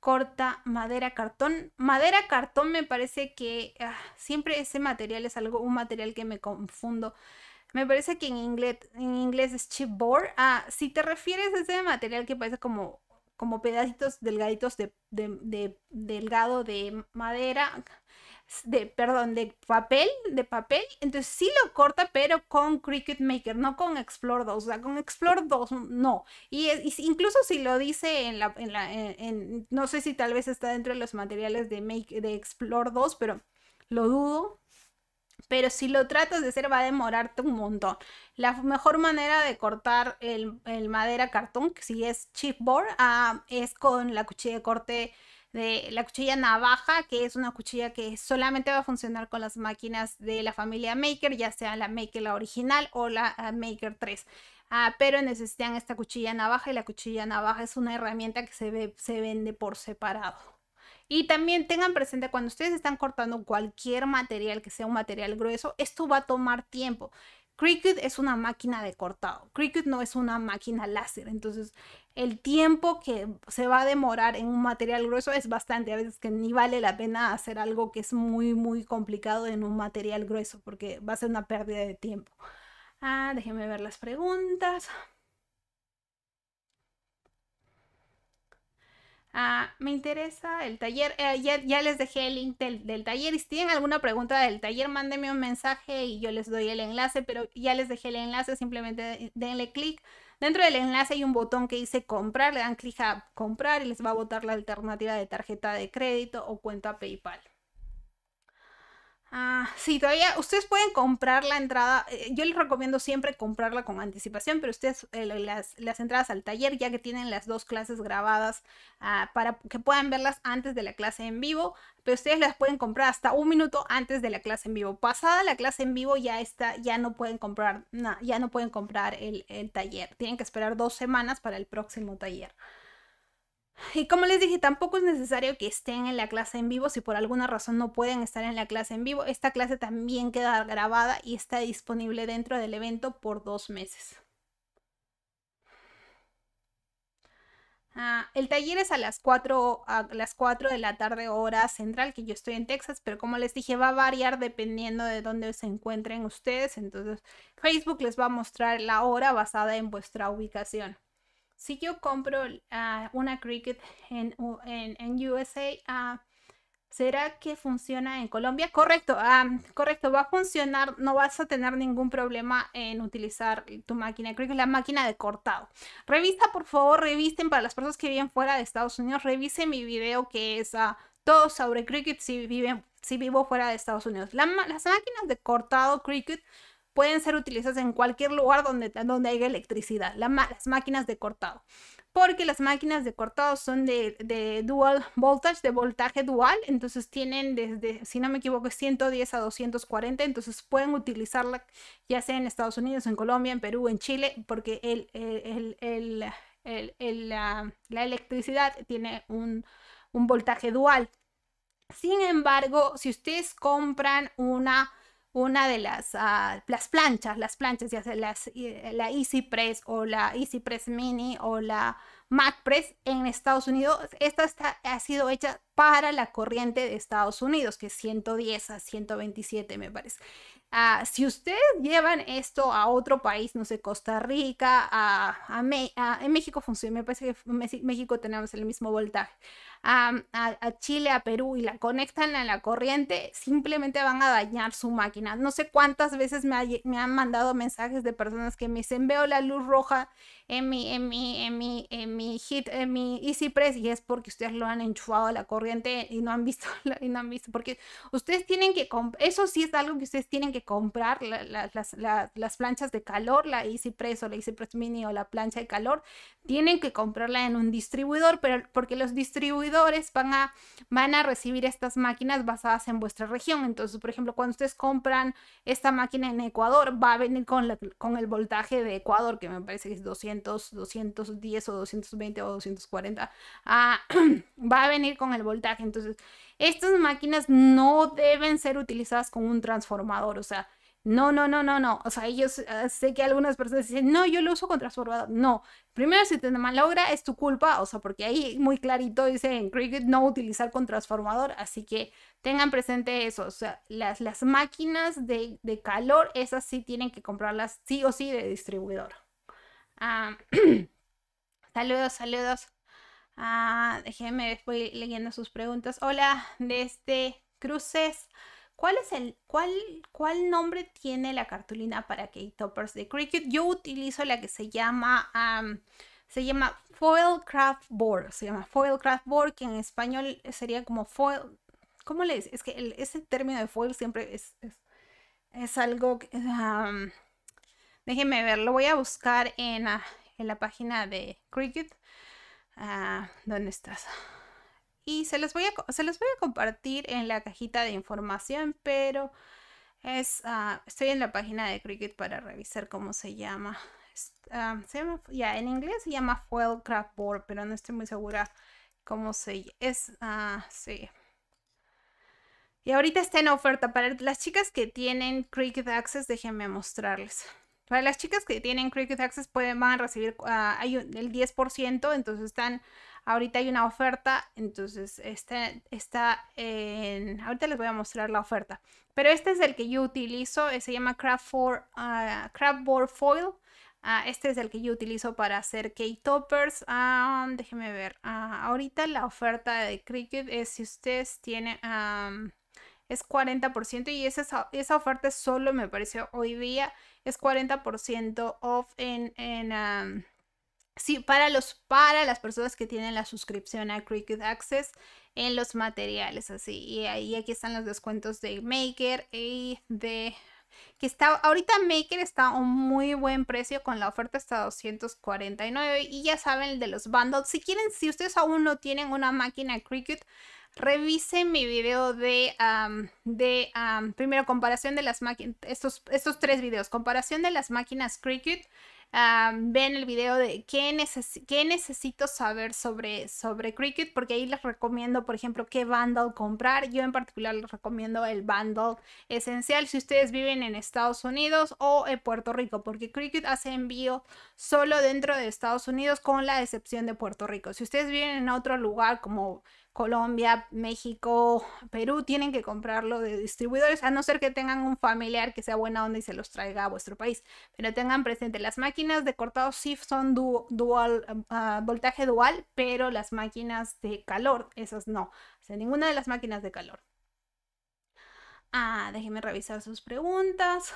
corta madera cartón madera cartón me parece que ah, siempre ese material es algo un material que me confundo me parece que en inglés, en inglés es chipboard. Ah, si te refieres a ese material que parece como, como pedacitos delgaditos de, de delgado de madera, de, perdón, de papel, de papel, entonces sí lo corta, pero con Cricut Maker, no con Explore 2, o sea, con Explore 2 no. Y, es, incluso si lo dice en la, no sé si tal vez está dentro de los materiales de, de Explore 2, pero lo dudo. Pero si lo tratas de hacer va a demorarte un montón. La mejor manera de cortar el, madera cartón, si es chipboard, ah, es con la cuchilla de corte de la cuchilla navaja, que es una cuchilla que solamente va a funcionar con las máquinas de la familia Maker, ya sea la Maker la original o la ah, Maker 3. Ah, pero necesitan esta cuchilla navaja y la cuchilla navaja es una herramienta que se, ve, se vende por separado. Y también tengan presente cuando ustedes están cortando cualquier material que sea un material grueso, esto va a tomar tiempo. Cricut es una máquina de cortado. Cricut no es una máquina láser. Entonces, el tiempo que se va a demorar en un material grueso es bastante, a veces que ni vale la pena hacer algo que es muy, muy complicado en un material grueso, porque va a ser una pérdida de tiempo. Ah, déjenme ver las preguntas. Ah, me interesa el taller. Eh, ya, les dejé el link del, del, taller. Y si tienen alguna pregunta del taller, mándenme un mensaje y yo les doy el enlace. Pero ya les dejé el enlace, simplemente denle clic. Dentro del enlace hay un botón que dice comprar, le dan clic a comprar y les va a botar la alternativa de tarjeta de crédito o cuenta PayPal. Ah, sí, todavía ustedes pueden comprar la entrada. Eh, yo les recomiendo siempre comprarla con anticipación, pero ustedes eh, las, entradas al taller, ya que tienen las dos clases grabadas ah, para que puedan verlas antes de la clase en vivo, pero ustedes las pueden comprar hasta un minuto antes de la clase en vivo. Pasada la clase en vivo ya está, ya no pueden comprar, ya no pueden comprar el, el taller. Tienen que esperar dos semanas para el próximo taller. Y como les dije, tampoco es necesario que estén en la clase en vivo. Si por alguna razón no pueden estar en la clase en vivo, esta clase también queda grabada y está disponible dentro del evento por dos meses. Ah, el taller es a las, 4, a las 4 de la tarde hora central, que yo estoy en Texas, pero como les dije, va a variar dependiendo de dónde se encuentren ustedes. Entonces, Facebook les va a mostrar la hora basada en vuestra ubicación si yo compro ah, una Cricket en, USA, ah, ¿será que funciona en Colombia? Correcto, ah, correcto, va a funcionar, no vas a tener ningún problema en utilizar tu máquina Cricut, la máquina de cortado. Revista, por favor, revisten para las personas que viven fuera de Estados Unidos, revisen mi video que es todo sobre Cricket si, viven, si vivo fuera de Estados Unidos. las máquinas de cortado Cricket pueden ser utilizadas en cualquier lugar donde, donde haya electricidad, las máquinas de cortado. Porque las máquinas de cortado son de, dual voltage, de voltaje dual, entonces tienen desde, si no me equivoco, 110 a 240, entonces pueden utilizarla ya sea en Estados Unidos, en Colombia, en Perú, en Chile, porque el, la, electricidad tiene un, un voltaje dual. Sin embargo, si ustedes compran una una de las, ah, las planchas, las planchas, ya sea las, eh, la Easy Press o la Easy Press Mini o la MacPress en Estados Unidos, esta ha sido hecha para la corriente de Estados Unidos, que es 110 a 127 me parece si ustedes llevan esto a otro país, no sé, Costa Rica, a, en México funciona, me parece que en México tenemos el mismo voltaje, a, Chile, a Perú y la conectan a la corriente, simplemente van a dañar su máquina. No sé cuántas veces me, han mandado mensajes de personas que me dicen, veo la luz roja en mi, en mi, hit, en mi y es porque ustedes lo han enchufado a la corriente y no han visto, y no han visto, porque ustedes tienen que, eso sí es algo que ustedes tienen que comprar las, planchas de calor, la Easy o la Easy Press Mini o la plancha de calor, tienen que comprarla en un distribuidor, pero porque los distribuidores van a, van a recibir estas máquinas basadas en vuestra región. Entonces, por ejemplo, cuando ustedes compran esta máquina en Ecuador, va a venir con, con el voltaje de Ecuador, que me parece que es 200, 210 o 220 o 240, ah, va a venir con el voltaje. Entonces, estas máquinas no deben ser utilizadas con un transformador, o sea, no, no, no, no, no. O sea, yo ah, sé que algunas personas dicen, no, yo lo uso con transformador. No, primero si te malogra es tu culpa, o sea, porque ahí muy clarito dice en Cricut no utilizar con transformador, así que tengan presente eso. O sea, las, las máquinas de, calor, esas sí tienen que comprarlas sí o sí de distribuidor. Ah, saludos, saludos. Ah, déjenme, voy leyendo sus preguntas. Hola, desde este, Cruces. ¿Cuál es el cuál, cuál nombre tiene la cartulina para cake toppers de Cricut? Yo utilizo la que se llama se llama foil craft board, se llama foil craft board que en español sería como foil ¿Cómo le dice? Es que ese término de foil siempre es, es, algo que, déjenme ver, lo voy a buscar en, en la página de Cricut Ah, ¿dónde estás? Y se los, voy a, se los voy a compartir en la cajita de información, pero es, ah, estoy en la página de Cricut para revisar cómo se llama. Ah, ya, en inglés se llama Foil Craft Board, pero no estoy muy segura cómo se es. Ah, sí. Y ahorita está en oferta para las chicas que tienen Cricut Access, déjenme mostrarles. Para las chicas que tienen Cricut Access pueden, van a recibir ah, hay el 10%, entonces están, ahorita hay una oferta, entonces está, está en, ahorita les voy a mostrar la oferta. Pero este es el que yo utilizo, eh, se llama Craft for, ah, Craftboard Foil. Ah, este es el que yo utilizo para hacer cake toppers. déjenme ver. ahorita la oferta de Cricut es si ustedes tienen... es 40% y esa, esa oferta solo me pareció hoy día es 40% off en... sí, para, los, para las personas que tienen la suscripción a Cricut Access en los materiales, así. Y ahí aquí están los descuentos de Maker y de que está ahorita Maker está a un muy buen precio con la oferta hasta 249 y ya saben el de los bundles. Si quieren, si ustedes aún no tienen una máquina Cricut, revisen mi video de, de primero comparación de las máquinas, estos, estos tres videos, comparación de las máquinas Cricut. ven el video de qué, necesito saber sobre, sobre Cricut, porque ahí les recomiendo, por ejemplo, qué bundle comprar. Yo en particular les recomiendo el bundle esencial si ustedes viven en Estados Unidos o en Puerto Rico, porque Cricut hace envío solo dentro de Estados Unidos, con la excepción de Puerto Rico. Si ustedes viven en otro lugar como Colombia, México, Perú tienen que comprarlo de distribuidores, a no ser que tengan un familiar que sea buena onda y se los traiga a vuestro país. Pero tengan presente, las máquinas de cortado SIF son dual, ah, ah, voltaje dual, pero las máquinas de calor, esas no. O sea, ninguna de las máquinas de calor. Ah, déjenme revisar sus preguntas.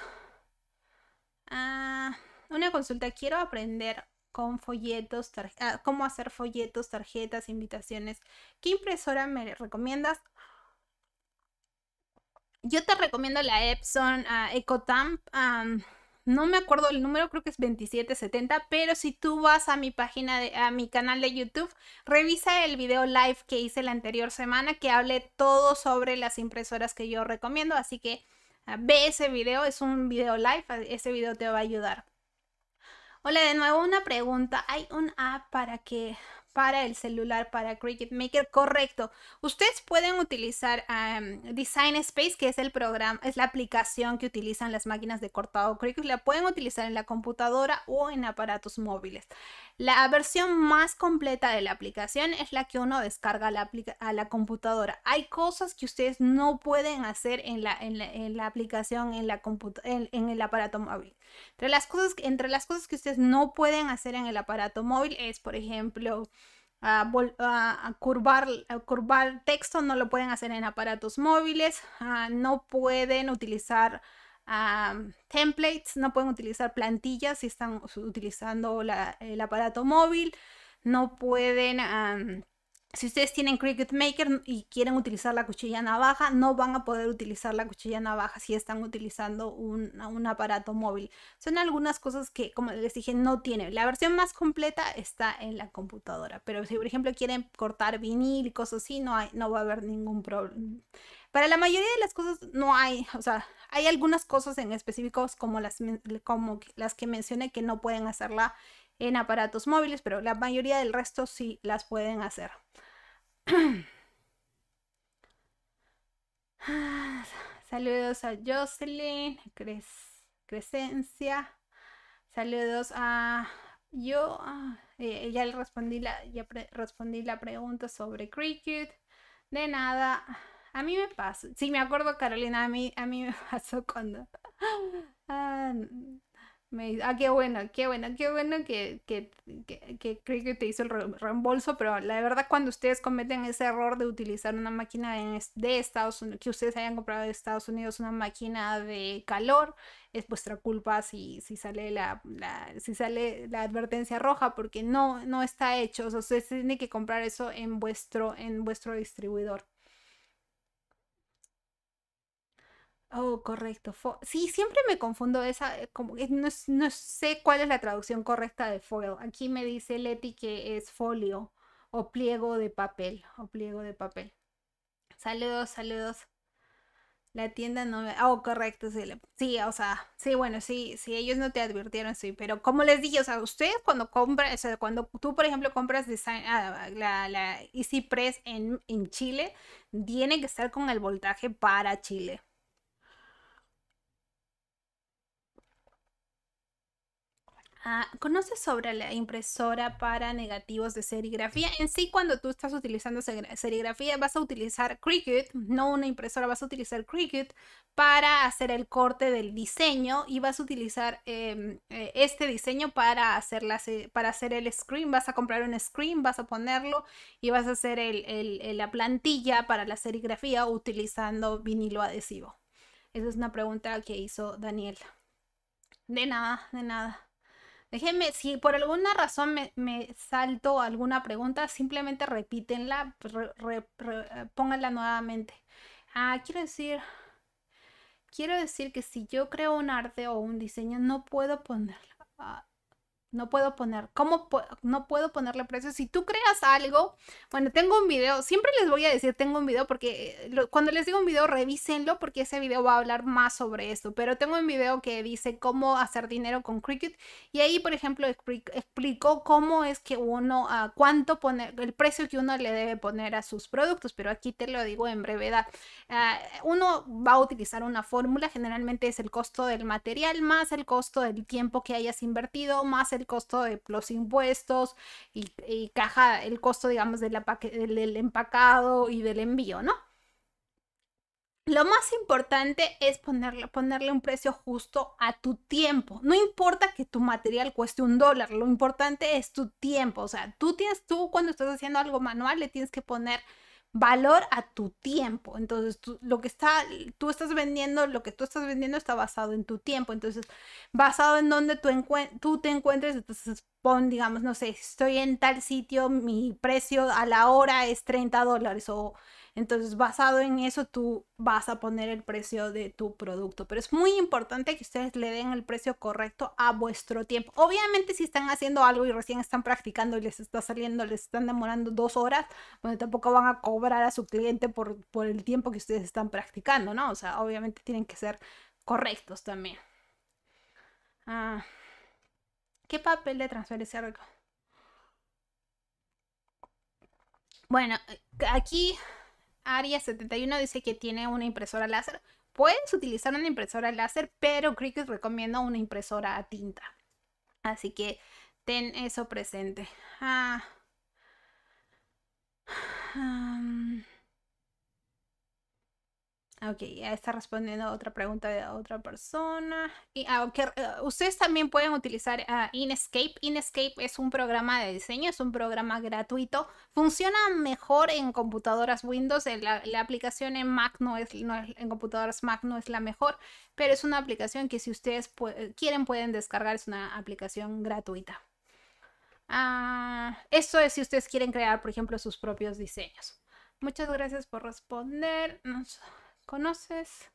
Ah, una consulta, quiero aprender con folletos, ah, cómo hacer folletos, tarjetas, invitaciones. ¿Qué impresora me recomiendas? Yo te recomiendo la Epson ah, EcoTamp. no me acuerdo el número, creo que es 2770, pero si tú vas a mi página, de, a mi canal de YouTube, revisa el video live que hice la anterior semana que hablé todo sobre las impresoras que yo recomiendo, así que ah, ve ese video, es un video live, ese video te va a ayudar. Hola, de nuevo una pregunta. ¿Hay un app para que para el celular, para Cricut Maker, correcto. Ustedes pueden utilizar Design Space, que es el programa, es la aplicación que utilizan las máquinas de cortado Cricut. La pueden utilizar en la computadora o en aparatos móviles. La versión más completa de la aplicación es la que uno descarga a la, computadora. Hay cosas que ustedes no pueden hacer en la, aplicación, en, la el aparato móvil. Entre las, cosas, entre las cosas que ustedes no pueden hacer en el aparato móvil es, por ejemplo, a, curvar, curvar texto, no lo pueden hacer en aparatos móviles, ah, no pueden utilizar ah, templates, no pueden utilizar plantillas si están utilizando el aparato móvil, no pueden si ustedes tienen Cricut Maker y quieren utilizar la cuchilla navaja, no van a poder utilizar la cuchilla navaja si están utilizando un, aparato móvil. Son algunas cosas que, como les dije, no tienen. La versión más completa está en la computadora. Pero si, por ejemplo, quieren cortar vinil y cosas así, no, no va a haber ningún problema. Para la mayoría de las cosas no hay, o sea, hay algunas cosas en específicos como las, como las que mencioné que no pueden hacerla en aparatos móviles, pero la mayoría del resto sí las pueden hacer. Saludos a Jocelyn, Cres, Crescencia. Saludos a yo. Ah, eh, ya le respondí la, ya respondí la pregunta sobre Cricket. De nada. A mí me pasó. Sí, me acuerdo, Carolina, a mí, a mí me pasó cuando. Ah, me dice, ah, qué bueno, qué bueno, qué bueno que, que, que, que te hizo el reembolso, pero la verdad cuando ustedes cometen ese error de utilizar una máquina de, Estados Unidos, que ustedes hayan comprado de Estados Unidos una máquina de calor, es vuestra culpa si, si, sale, la, la, si sale la advertencia roja, porque no, no está hecho, o sea, ustedes tienen que comprar eso en vuestro, en vuestro distribuidor. Oh, correcto. sí, siempre me confundo esa, eh, como no, sé cuál es la traducción correcta de foil. Aquí me dice Leti que es folio o pliego de papel, o pliego de papel. Saludos, saludos. La tienda no me... Oh, correcto, sí, sí, o sea, sí, bueno, sí, sí, ellos no te advirtieron, sí, pero como les dije, o sea, ustedes cuando compran, o sea, cuando tú, por ejemplo, compras design, ah, la, la en, en Chile, tiene que estar con el voltaje para Chile, Ah, ¿Conoces sobre la impresora para negativos de serigrafía? En sí, cuando tú estás utilizando serigrafía, vas a utilizar Cricut, no una impresora, vas a utilizar Cricut para hacer el corte del diseño y vas a utilizar em, eh, este diseño para hacer, el screen. Vas a comprar un screen, vas a ponerlo y vas a hacer la plantilla para la serigrafía utilizando vinilo adhesivo. Esa es una pregunta que hizo Daniel. De nada, de nada. Déjenme, si por alguna razón me, me salto alguna pregunta, simplemente repítenla, eh, pónganla nuevamente. Ah, quiero decir, quiero decir que si yo creo un arte o un diseño, no puedo ponerla. Ah, no puedo poner, ¿cómo no puedo ponerle precio? Si tú creas algo, bueno, tengo un video, siempre les voy a decir, tengo un video porque eh, cuando les digo un video, revísenlo porque ese video va a hablar más sobre esto, pero tengo un video que dice cómo hacer dinero con Cricut y ahí, por ejemplo, explicó cómo es que uno, ah, cuánto poner, el precio que uno le debe poner a sus productos, pero aquí te lo digo en brevedad. Ah, uno va a utilizar una fórmula, generalmente es el costo del material más el costo del tiempo que hayas invertido, más el el costo de los impuestos y, caja el costo, digamos, del, del, del empacado y del envío, ¿no? Lo más importante es ponerle, ponerle, un precio justo a tu tiempo. No importa que tu material cueste un dólar, lo importante es tu tiempo. O sea, tú tienes, tú cuando estás haciendo algo manual, le tienes que poner valor a tu tiempo. Entonces, lo que está, tú estás vendiendo, lo que tú estás vendiendo está basado en tu tiempo. Entonces, basado en donde tú, tú te encuentres, entonces pon, digamos, no sé, estoy en tal sitio, mi precio a la hora es 30 dólares o entonces, basado en eso, tú vas a poner el precio de tu producto. Pero es muy importante que ustedes le den el precio correcto a vuestro tiempo. Obviamente, si están haciendo algo y recién están practicando y les está saliendo, les están demorando dos horas, bueno, tampoco van a cobrar a su cliente por, el tiempo que ustedes están practicando, ¿no? O sea, obviamente tienen que ser correctos también. Ah, ¿Qué papel de transferencia Bueno, eh, aquí Aria 71 dice que tiene una impresora láser. Puedes utilizar una impresora láser, pero Cricut recomienda una impresora a tinta. Así que ten eso presente. Ah. ah mm. Ah, ok, ya está respondiendo a otra pregunta de otra persona. Y, ah, eh, ustedes también pueden utilizar ah, inscape Inescape es un programa de diseño, es un programa gratuito. Funciona mejor en computadoras Windows. Eh, la, aplicación en Mac no es, en computadoras Mac no es la mejor, pero es una aplicación que si ustedes eh, quieren pueden descargar. Es una aplicación gratuita. eso es si ustedes quieren crear, por ejemplo, sus propios diseños. Muchas gracias por responder conoces.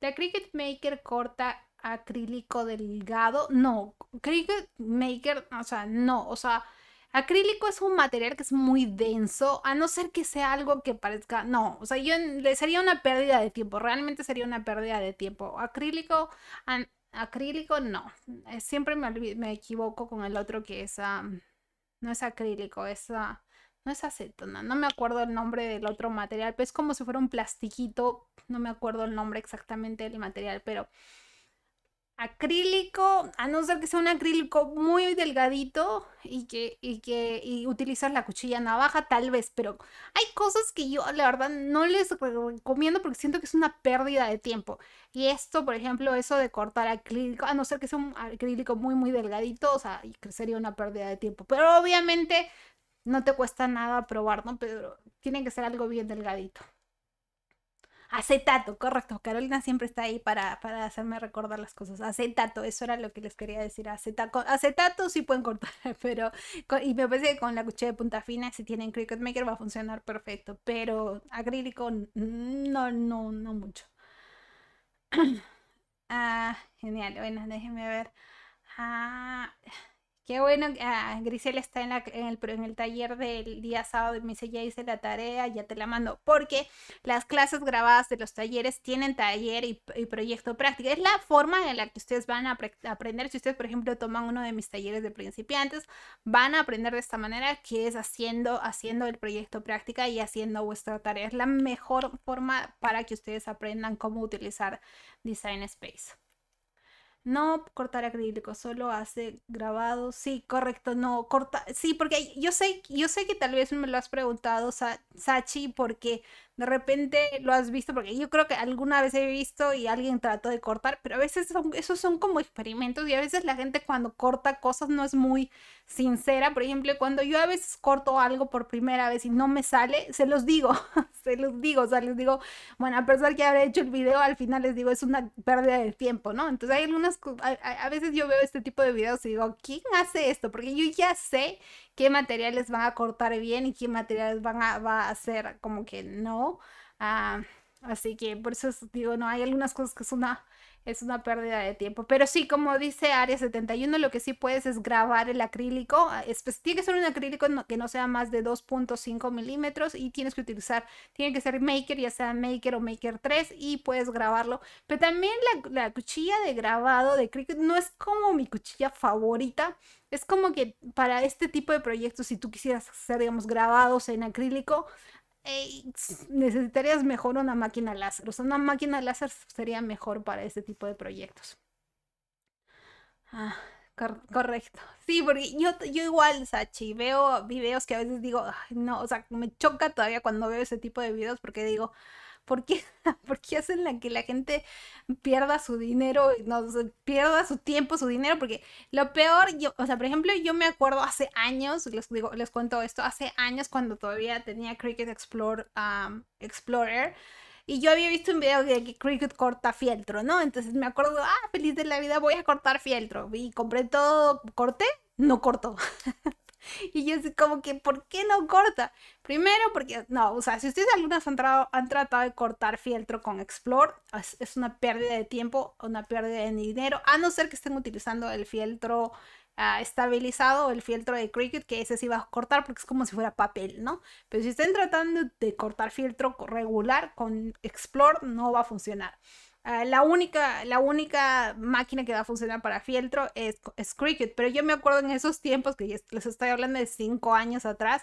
La Cricut Maker corta acrílico delgado. No, Cricut Maker, o sea, no, o sea, acrílico es un material que es muy denso, a no ser que sea algo que parezca, no, o sea, yo le sería una pérdida de tiempo, realmente sería una pérdida de tiempo. Acrílico, acrílico no, eh, siempre me, me, equivoco con el otro que es, no es acrílico, es... Ah, no es acetona, no me acuerdo el nombre del otro material, pero es como si fuera un plastiquito, no me acuerdo el nombre exactamente del material, pero acrílico, a no ser que sea un acrílico muy delgadito y que, y que y utilizas la cuchilla navaja, tal vez, pero hay cosas que yo la verdad no les recomiendo porque siento que es una pérdida de tiempo. Y esto, por ejemplo, eso de cortar acrílico, a no ser que sea un acrílico muy, muy delgadito, o sea, sería una pérdida de tiempo. Pero obviamente no te cuesta nada probar, ¿no? pero tiene que ser algo bien delgadito. Acetato, correcto. Carolina siempre está ahí para, hacerme recordar las cosas. Acetato, eso era lo que les quería decir. Acetato, acetato sí pueden cortar, pero. Y me parece que con la cuchilla de punta fina, si tienen Cricut Maker, va a funcionar perfecto. Pero acrílico, no, no, no mucho. Ah, genial. Bueno, déjenme ver. Ah. Qué bueno, ah, Grisel está en, el, taller del día sábado y me dice, ya hice la tarea, ya te la mando, porque las clases grabadas de los talleres tienen taller y, proyecto práctico. Es la forma en la que ustedes van a aprender. Si ustedes, por ejemplo, toman uno de mis talleres de principiantes, van a aprender de esta manera, que es haciendo, haciendo el proyecto práctica y haciendo vuestra tarea. Es la mejor forma para que ustedes aprendan cómo utilizar Design Space. No cortar acrílico, solo hace grabado. Sí, correcto, no, corta. Sí, porque yo sé, yo sé que tal vez me lo has preguntado, Sachi, porque de repente lo has visto, porque yo creo que alguna vez he visto y alguien trató de cortar, pero a veces son, esos son como experimentos y a veces la gente cuando corta cosas no es muy sincera. Por ejemplo, cuando yo a veces corto algo por primera vez y no me sale, se los digo, se los digo, o sea, les digo, bueno, a pesar que habré hecho el video, al final les digo, es una pérdida de tiempo, ¿no? Entonces hay algunas, a, a veces yo veo este tipo de videos y digo, ¿quién hace esto? Porque yo ya sé qué materiales van a cortar bien y qué materiales van a, va a hacer como que no. Ah, así que por eso digo, no, hay algunas cosas que son... una ah, es una pérdida de tiempo. Pero sí, como dice Área 71, lo que sí puedes es grabar el acrílico. Eh, tiene que ser un acrílico que no sea más de 2.5 milímetros y tienes que utilizar, tiene que ser Maker, ya sea Maker o Maker 3 y puedes grabarlo. Pero también la, la cuchilla de grabado de Cricut no es como mi cuchilla favorita. Es como que para este tipo de proyectos, si tú quisieras hacer, digamos, grabados en acrílico, eh, necesitarías mejor una máquina láser. O sea, una máquina láser sería mejor para este tipo de proyectos. Ah, correcto. Sí, porque yo, igual, Sachi, veo videos que a veces digo, no, o sea, me choca todavía cuando veo ese tipo de videos porque digo, ¿Por qué, hacen la que la gente pierda su dinero, no, pierda su tiempo, su dinero? Porque lo peor, yo, o sea, por ejemplo, yo me acuerdo hace años, les digo, les cuento esto, hace años cuando todavía tenía Cricket Explore, Explorer, y yo había visto un video de que Cricket corta fieltro, ¿no? Entonces me acuerdo, ah, feliz de la vida, voy a cortar fieltro. Y compré todo, corté, no cortó. Y yo así como que, ¿por qué no corta? Primero porque, no, o sea, si ustedes algunas han, han tratado de cortar fieltro con Explore, es, una pérdida de tiempo, una pérdida de dinero, a no ser que estén utilizando el fieltro estabilizado ah, estabilizado, el fieltro de Cricut, que ese sí va a cortar porque es como si fuera papel, ¿no? Pero si estén tratando de cortar fieltro regular con Explore, no va a funcionar. Ah, la, única, la única máquina que va a funcionar para fieltro es, es pero yo me acuerdo en esos tiempos, que les estoy hablando de cinco años atrás,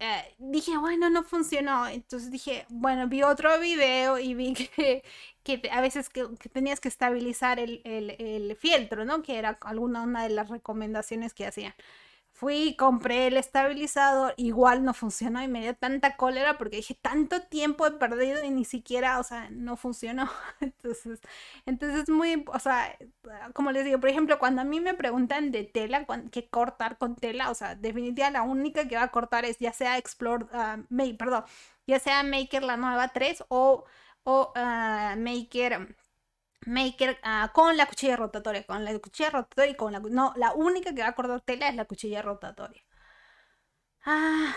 eh, dije, bueno, no funcionó. Entonces dije, bueno, vi otro video y vi que, a veces que, tenías que estabilizar el, el, fieltro, ¿no? Que era alguna una de las recomendaciones que hacían. Fui, compré el estabilizador, igual no funcionó y me dio tanta cólera porque dije, tanto tiempo he perdido y ni siquiera, o sea, no funcionó. Entonces, entonces muy, o sea, como les digo, por ejemplo, cuando a mí me preguntan de tela, qué cortar con tela, o sea, definitivamente la única que va a cortar es ya sea Explore, ah, perdón, ya sea Maker la nueva 3 o, o ah, Maker Maker ah, con la cuchilla rotatoria, con la cuchilla rotatoria y con la... No, la única que va a cortar tela es la cuchilla rotatoria. Ah,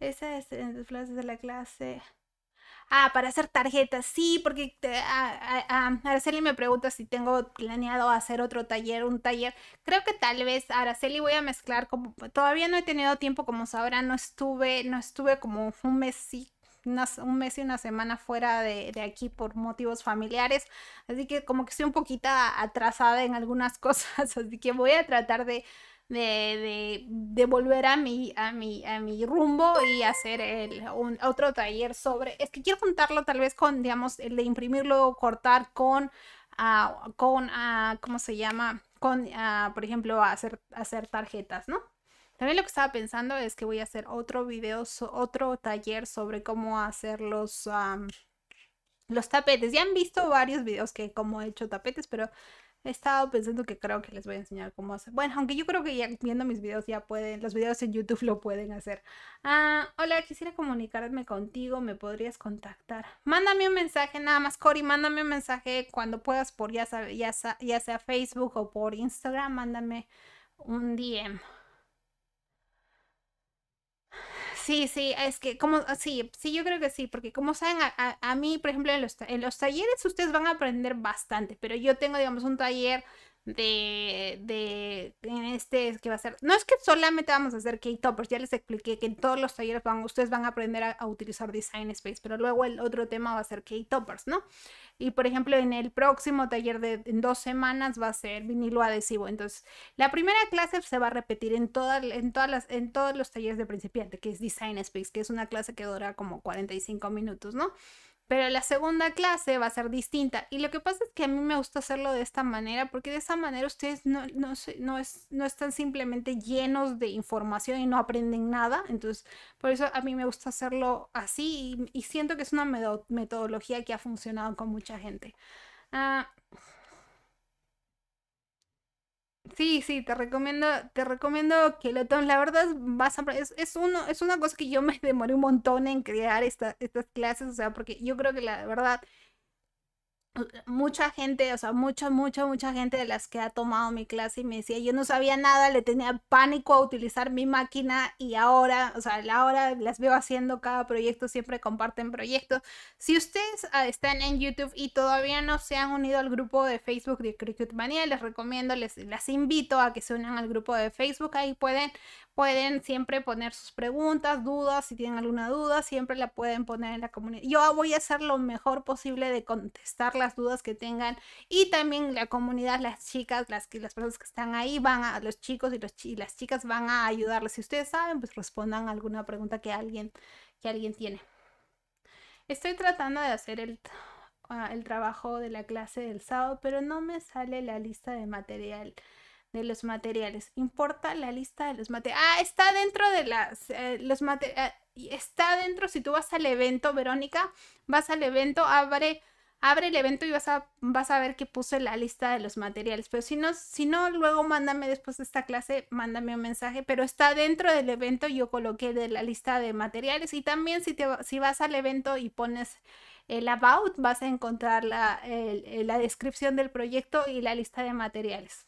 esa es en clases de la clase. Ah, para hacer tarjetas, sí, porque Araceli me pregunta si tengo planeado hacer otro taller, un taller. Creo que tal vez Araceli voy a mezclar como todavía no he tenido tiempo, como sabrán, no estuve, no estuve como un mes un mes y una semana fuera de, aquí por motivos familiares, así que como que estoy un poquito atrasada en algunas cosas, así que voy a tratar de, de, volver a mi, a, mi rumbo y hacer otro taller sobre, es que quiero juntarlo tal vez con, digamos, el de imprimirlo, cortar con... Ah, con, ah, ¿cómo se llama? Con, ah, por ejemplo, hacer, hacer tarjetas, ¿no? También lo que estaba pensando es que voy a hacer otro video, otro taller sobre cómo hacer los, tapetes. Ya han visto varios videos que cómo he hecho tapetes, pero he estado pensando que creo que les voy a enseñar cómo hacer. Bueno, aunque yo creo que ya viendo mis videos ya pueden, los videos en YouTube lo pueden hacer. Ah, hola, quisiera comunicarme contigo, ¿me podrías contactar? Mándame un mensaje, nada más, Cori, mándame un mensaje cuando puedas por ya, ya, ya sea Facebook o por Instagram, mándame un DM. Sí, sí, es que como, ah, sí, sí, yo creo que sí, porque como saben, a, a, mí, por ejemplo, en los, en los, talleres ustedes van a aprender bastante, pero yo tengo, digamos, un taller de, de en este que va a ser, no es que solamente vamos a hacer K-Toppers, ya les expliqué que en todos los talleres van, ustedes van a aprender a, utilizar Design Space, pero luego el otro tema va a ser K-Toppers, ¿no? Y por ejemplo, en el próximo taller de en dos semanas va a ser vinilo adhesivo. Entonces, la primera clase se va a repetir en, toda, en, todas las, en todos los talleres de principiante, que es Design Space, que es una clase que dura como 45 minutos, ¿no? pero la segunda clase va a ser distinta. Y lo que pasa es que a mí me gusta hacerlo de esta manera, porque de esa manera ustedes no, no, no, es, no están simplemente llenos de información y no aprenden nada. Entonces, por eso a mí me gusta hacerlo así y, siento que es una metodología que ha funcionado con mucha gente. Ah, Sí, sí, te recomiendo, te recomiendo que lo tomes. La verdad, vas a, es, es, uno, es una cosa que yo me demoré un montón en crear estas clases, o sea, porque yo creo que la verdad pues, eh, mucha gente, o sea, mucha, mucha, mucha gente de las que ha tomado mi clase y me decía, yo no sabía nada, le tenía pánico a utilizar mi máquina y ahora, o sea, ahora las veo haciendo cada proyecto, siempre comparten proyectos. Si ustedes ah, están en YouTube y todavía no se han unido al grupo de Facebook de Cricut Manía, les recomiendo, les invito a que se unan al grupo de Facebook, ahí pueden pueden siempre poner sus preguntas, dudas, si tienen alguna duda, siempre la pueden poner en la comunidad. Yo voy a hacer lo mejor posible de contestar las dudas que tengan y también la comunidad, las chicas, las, las personas que están ahí, van a, los chicos y, los, y las chicas van a ayudarles. Si ustedes saben, pues respondan alguna pregunta que alguien, que alguien tiene. Estoy tratando de hacer el, ah, el trabajo de la clase del sábado, pero no me sale la lista de material de los materiales. Importa la lista de los materiales. Ah, está dentro de las, eh, los materiales. Ah, está dentro, si tú vas al evento, Verónica, vas al evento, abre, abre el evento y vas a, vas a ver que puse la lista de los materiales. Pero si no, si no, luego mándame después de esta clase, mándame un mensaje. Pero está dentro del evento, yo coloqué de la lista de materiales. Y también si, te, si vas al evento y pones el about, vas a encontrar la, la descripción del proyecto y la lista de materiales.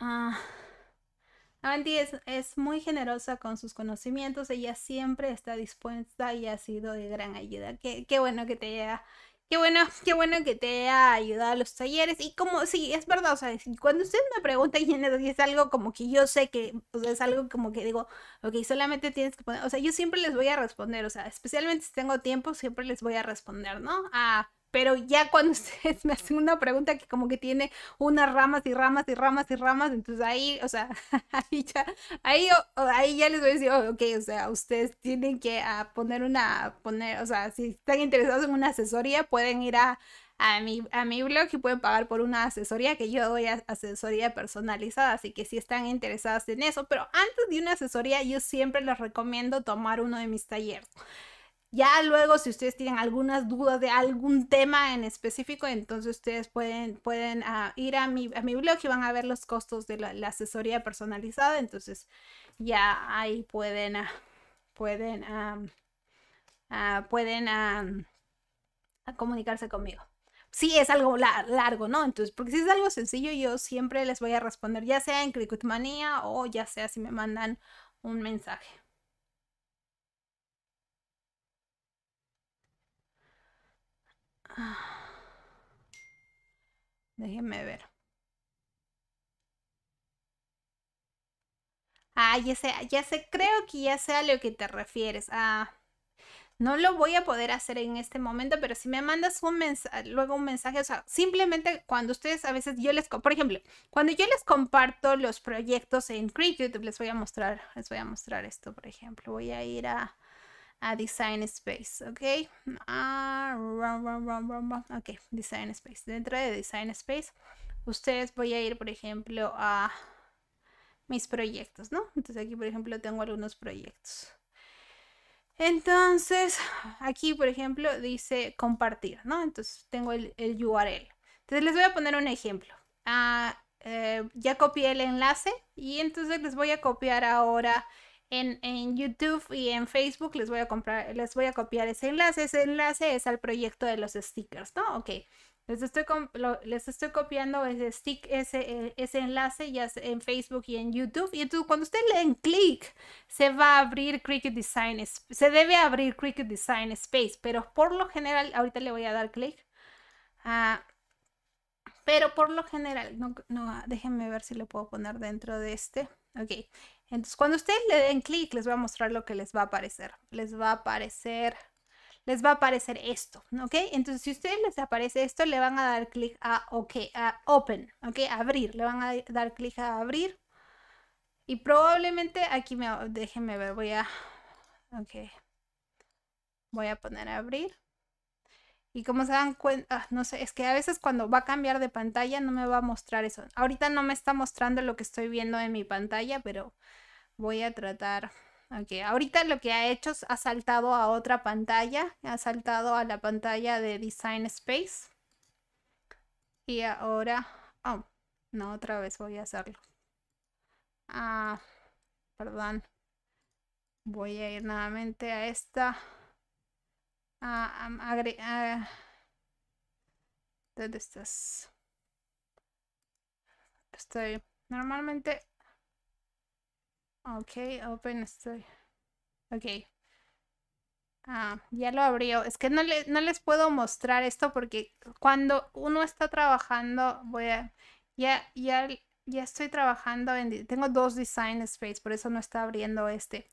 Avanti ah, es, es, muy generosa con sus conocimientos, ella siempre está dispuesta y ha sido de gran ayuda. Qué, bueno que te haya, qué bueno, qué bueno que te ayudado a los talleres. Y como, sí, es verdad, o sea, cuando ustedes me preguntan quién es, es algo como que yo sé que, es algo como que digo, ok, solamente tienes que poner, o sea, yo siempre les voy a responder, o sea, especialmente si tengo tiempo, siempre les voy a responder, ¿no? A ah, pero ya cuando ustedes me hacen una pregunta que como que tiene unas ramas y ramas y ramas y ramas, entonces ahí, o sea, ahí ya, ahí, ya les voy a decir, oh, ok, o sea, ustedes tienen que ah, poner una, poner, o sea, si están interesados en una asesoría, pueden ir a, a mi, a mi blog y pueden pagar por una asesoría que yo doy asesoría personalizada, así que si están interesados en eso, pero antes de una asesoría yo siempre les recomiendo tomar uno de mis talleres. Ya luego, si ustedes tienen algunas dudas de algún tema en específico, entonces ustedes pueden, pueden ah, ir a mi, a mi blog y van a ver los costos de la, asesoría personalizada. Entonces ya ahí pueden, ah, pueden, ah, pueden comunicarse conmigo. Si es algo largo, ¿no? Entonces, porque si es algo sencillo, yo siempre les voy a responder, ya sea en Cricutmania o ya sea si me mandan un mensaje. Ah. Déjenme ver. Ah, ya sé, ya sé, creo que ya sé a lo que te refieres. Ah, no lo voy a poder hacer en este momento, pero si me mandas un mensaje, luego un mensaje, o sea, simplemente cuando ustedes a veces yo les, por ejemplo, cuando yo les comparto los proyectos en Creative, les voy a mostrar, les voy a mostrar esto, por ejemplo, voy a ir a, a Design Space, ¿ok? Ah, ok, Design Space. Dentro de Design Space, ustedes voy a ir, por ejemplo, a mis proyectos, ¿no? Entonces aquí, por ejemplo, tengo algunos proyectos. Entonces, aquí, por ejemplo, dice compartir, ¿no? Entonces tengo el, URL. Entonces les voy a poner un ejemplo. Ah, eh, ya copié el enlace y entonces les voy a copiar ahora en, YouTube y en Facebook les voy a comprar, les voy a copiar ese enlace. Ese enlace es al proyecto de los stickers, ¿no? Ok. Les estoy, les estoy copiando ese, stick, ese, e, enlace ya en Facebook y en YouTube. Y entonces cuando usted le den clic, se va a abrir Cricut Design, se debe abrir Cricut Design Space, pero por lo general, ahorita le voy a dar clic. Ah, pero por lo general, no, déjenme ver si lo puedo poner dentro de este. Ok, entonces, cuando ustedes le den clic, les voy a mostrar lo que les va a aparecer. Les va a aparecer, les va a aparecer esto, ¿ok? Entonces, si a ustedes les aparece esto, le van a dar clic a OK, a Open, ¿ok? Abrir, le van a dar clic a abrir. Y probablemente aquí me, déjenme ver, voy a, ok, voy a poner abrir. Y como se dan cuenta, ah, no sé, es que a veces cuando va a cambiar de pantalla no me va a mostrar eso. Ahorita no me está mostrando lo que estoy viendo en mi pantalla, pero voy a tratar. Ok, ahorita lo que ha hecho es ha saltado a otra pantalla, ha saltado a la pantalla de Design Space. Y ahora, oh, no, otra vez voy a hacerlo. Ah, perdón. Voy a ir nuevamente a esta. ¿Dónde estás? Estoy. Normalmente. Ok, open estoy. Ok. Ah, ya lo abrió. Es que no, le, no les puedo mostrar esto porque cuando uno está trabajando, voy a. Ya, ya, ya estoy trabajando en. Tengo dos design space, por eso no está abriendo este.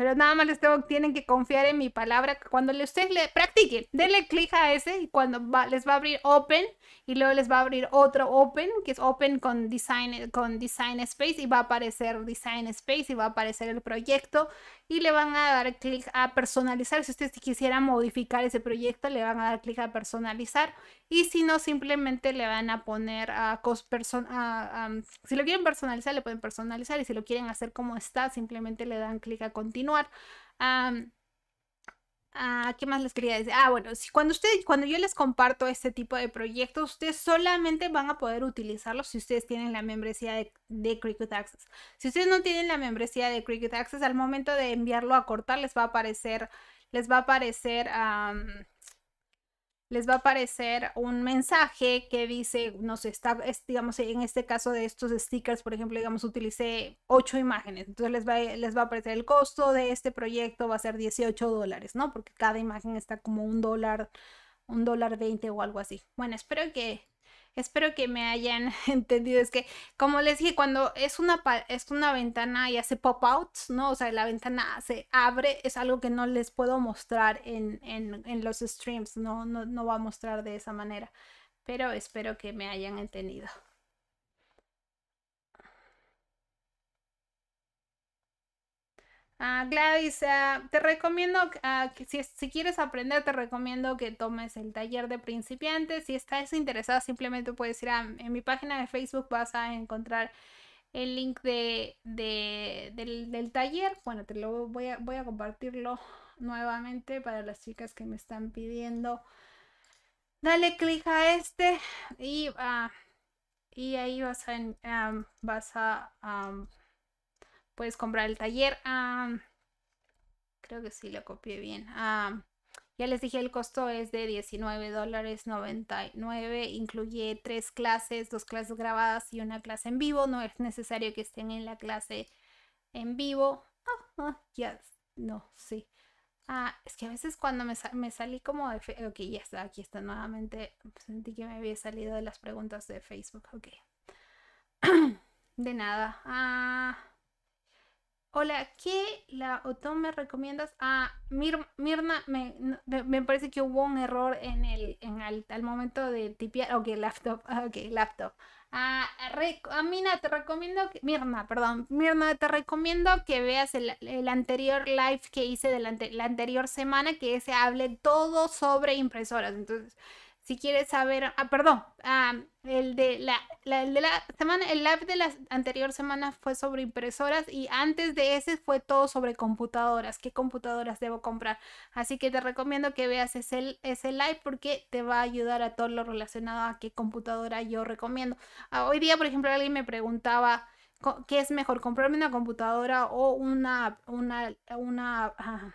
Pero nada más les tengo, tienen que confiar en mi palabra. Cuando ustedes le practiquen, denle clic a ese y cuando les va a abrir Open y luego les va a abrir otro Open, que es Open con Design, con design Space y va a aparecer Design Space y va a aparecer el proyecto y le van a dar clic a personalizar. Si ustedes quisieran modificar ese proyecto, le van a dar clic a personalizar. Y si no, simplemente le van a poner a, cost um, si lo quieren personalizar, le pueden personalizar. Y si lo quieren hacer como está, simplemente le dan clic a continuar. Ah, ¿qué más les quería decir? Ah, bueno, si cuando ustedes, cuando yo les comparto este tipo de proyectos, ustedes solamente van a poder utilizarlos si ustedes tienen la membresía de, Cricut Access. Si ustedes no tienen la membresía de Cricut Access, al momento de enviarlo a cortar, les va a aparecer, les va a aparecer les va a aparecer un mensaje que dice, no sé, está, digamos, en este caso de estos stickers, por ejemplo, digamos, utilicé ocho imágenes, entonces les va, les va a aparecer el costo de este proyecto, va a ser 18 dólares, ¿no? Porque cada imagen está como un dólar, un dólar veinte o algo así. Bueno, espero que Espero que me hayan entendido. Es que, como les dije, cuando es una, es una ventana y hace pop out ¿no? O sea, la ventana se abre, es algo que no les puedo mostrar en, los streams, No, no va a mostrar de esa manera. Pero espero que me hayan entendido. Ah, Gladys, ah, te recomiendo, que ah, si, quieres aprender, te recomiendo que tomes el taller de principiantes. Si estás interesada, simplemente puedes ir a en mi página de Facebook, vas a encontrar el link de, del, taller. Bueno, te lo voy a, voy a compartirlo nuevamente para las chicas que me están pidiendo. Dale clic a este y, ah, y ahí vas a, vas a puedes comprar el taller. Ah, creo que sí lo copié bien. Ah, ya les dije, el costo es de $19.99. Incluye tres clases, dos clases grabadas y una clase en vivo. No es necesario que estén en la clase en vivo. Ah, ya, no, sí. Ah, es que a veces cuando me, me salí como de... Ok, ya está, aquí está nuevamente. Sentí que me había salido de las preguntas de Facebook. Ok. de nada. Ah, Hola, ¿qué la OTOM me recomiendas? Ah, Mirna, me, parece que hubo un error en el, al momento de tipear. Ok, laptop, ok, laptop. Ah, a te recomiendo, Mirna, perdón, Mirna, te recomiendo que veas el, anterior live que hice de la, la anterior semana, que se hable todo sobre impresoras. Entonces, si quieres saber, ah, perdón, ah, el, de la, de la semana, el live de la anterior semana fue sobre impresoras y antes de ese fue todo sobre computadoras, qué computadoras debo comprar. Así que te recomiendo que veas ese, ese live porque te va a ayudar a todo lo relacionado a qué computadora yo recomiendo. Ah, hoy día, por ejemplo, alguien me preguntaba, ¿qué es mejor, comprarme una computadora o una, una, una, ah,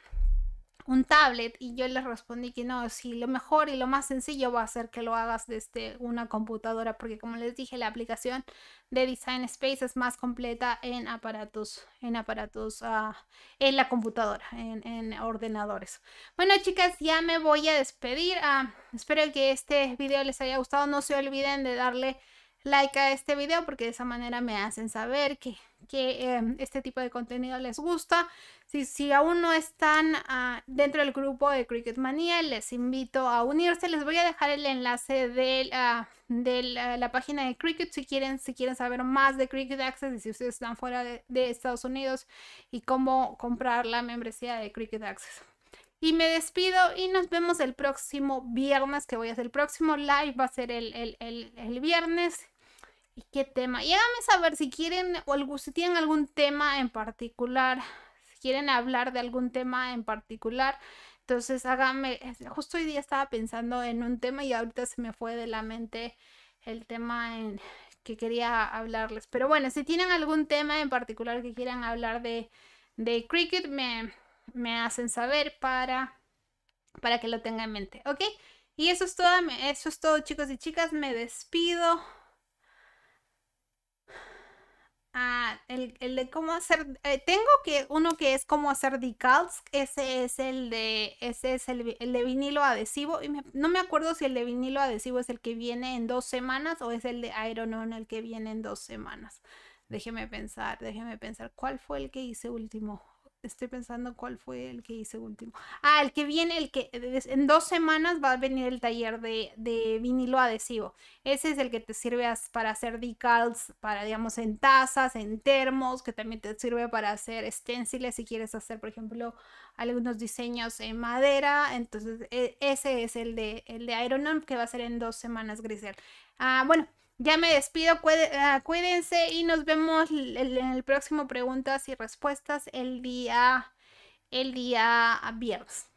un tablet y yo les respondí que no, si lo mejor y lo más sencillo va a ser que lo hagas desde una computadora, porque como les dije, la aplicación de Design Space es más completa en aparatos, en aparatos, ah, en la computadora, en, ordenadores. Bueno, chicas, ya me voy a despedir. Ah, espero que este video les haya gustado. No se olviden de darle like a este video porque de esa manera me hacen saber que, que em, este tipo de contenido les gusta. Si, si aún no están ah, dentro del grupo de Cricket Manía, les invito a unirse. Les voy a dejar el enlace de, ah, de ah, la, página de Cricket si quieren, si quieren saber más de Cricket Access y si ustedes están fuera de, de Estados Unidos y cómo comprar la membresía de Cricket Access. Y me despido y nos vemos el próximo viernes, que voy a hacer el próximo live, va a ser el, el, el, el viernes. ¿Y qué tema? Y háganme saber si quieren o si tienen algún tema en particular, si quieren hablar de algún tema en particular. Entonces háganme, justo hoy día estaba pensando en un tema y ahorita se me fue de la mente el tema en que quería hablarles. Pero bueno, si tienen algún tema en particular que quieran hablar de, de cricket, me, me hacen saber para, para que lo tenga en mente, ¿ok? Y eso es todo, eso es todo chicos y chicas, me despido. Ah, el, de cómo hacer. Eh, tengo que uno que es cómo hacer decals. Ese es el de. Ese es el, de vinilo adhesivo. Y no me acuerdo si el de vinilo adhesivo es el que viene en dos semanas o es el de Iron On el que viene en dos semanas. Déjeme pensar, déjeme pensar. ¿Cuál fue el que hice último? estoy pensando cuál fue el que hice último. Ah, el que viene, el que en dos semanas va a venir el taller de, vinilo adhesivo. Ese es el que te sirve para hacer decals, para, digamos, en tazas, en termos, que también te sirve para hacer stenciles si quieres hacer, por ejemplo, algunos diseños en madera. Entonces, e, ese es el de, el de Iron que va a ser en dos semanas, Grisel. Ah, bueno. Ya me despido, ah, cuídense y nos vemos en el próximo preguntas y respuestas el día, el día viernes.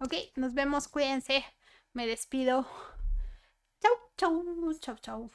Ok, nos vemos, cuídense, me despido. Chau, chau, chau, chau.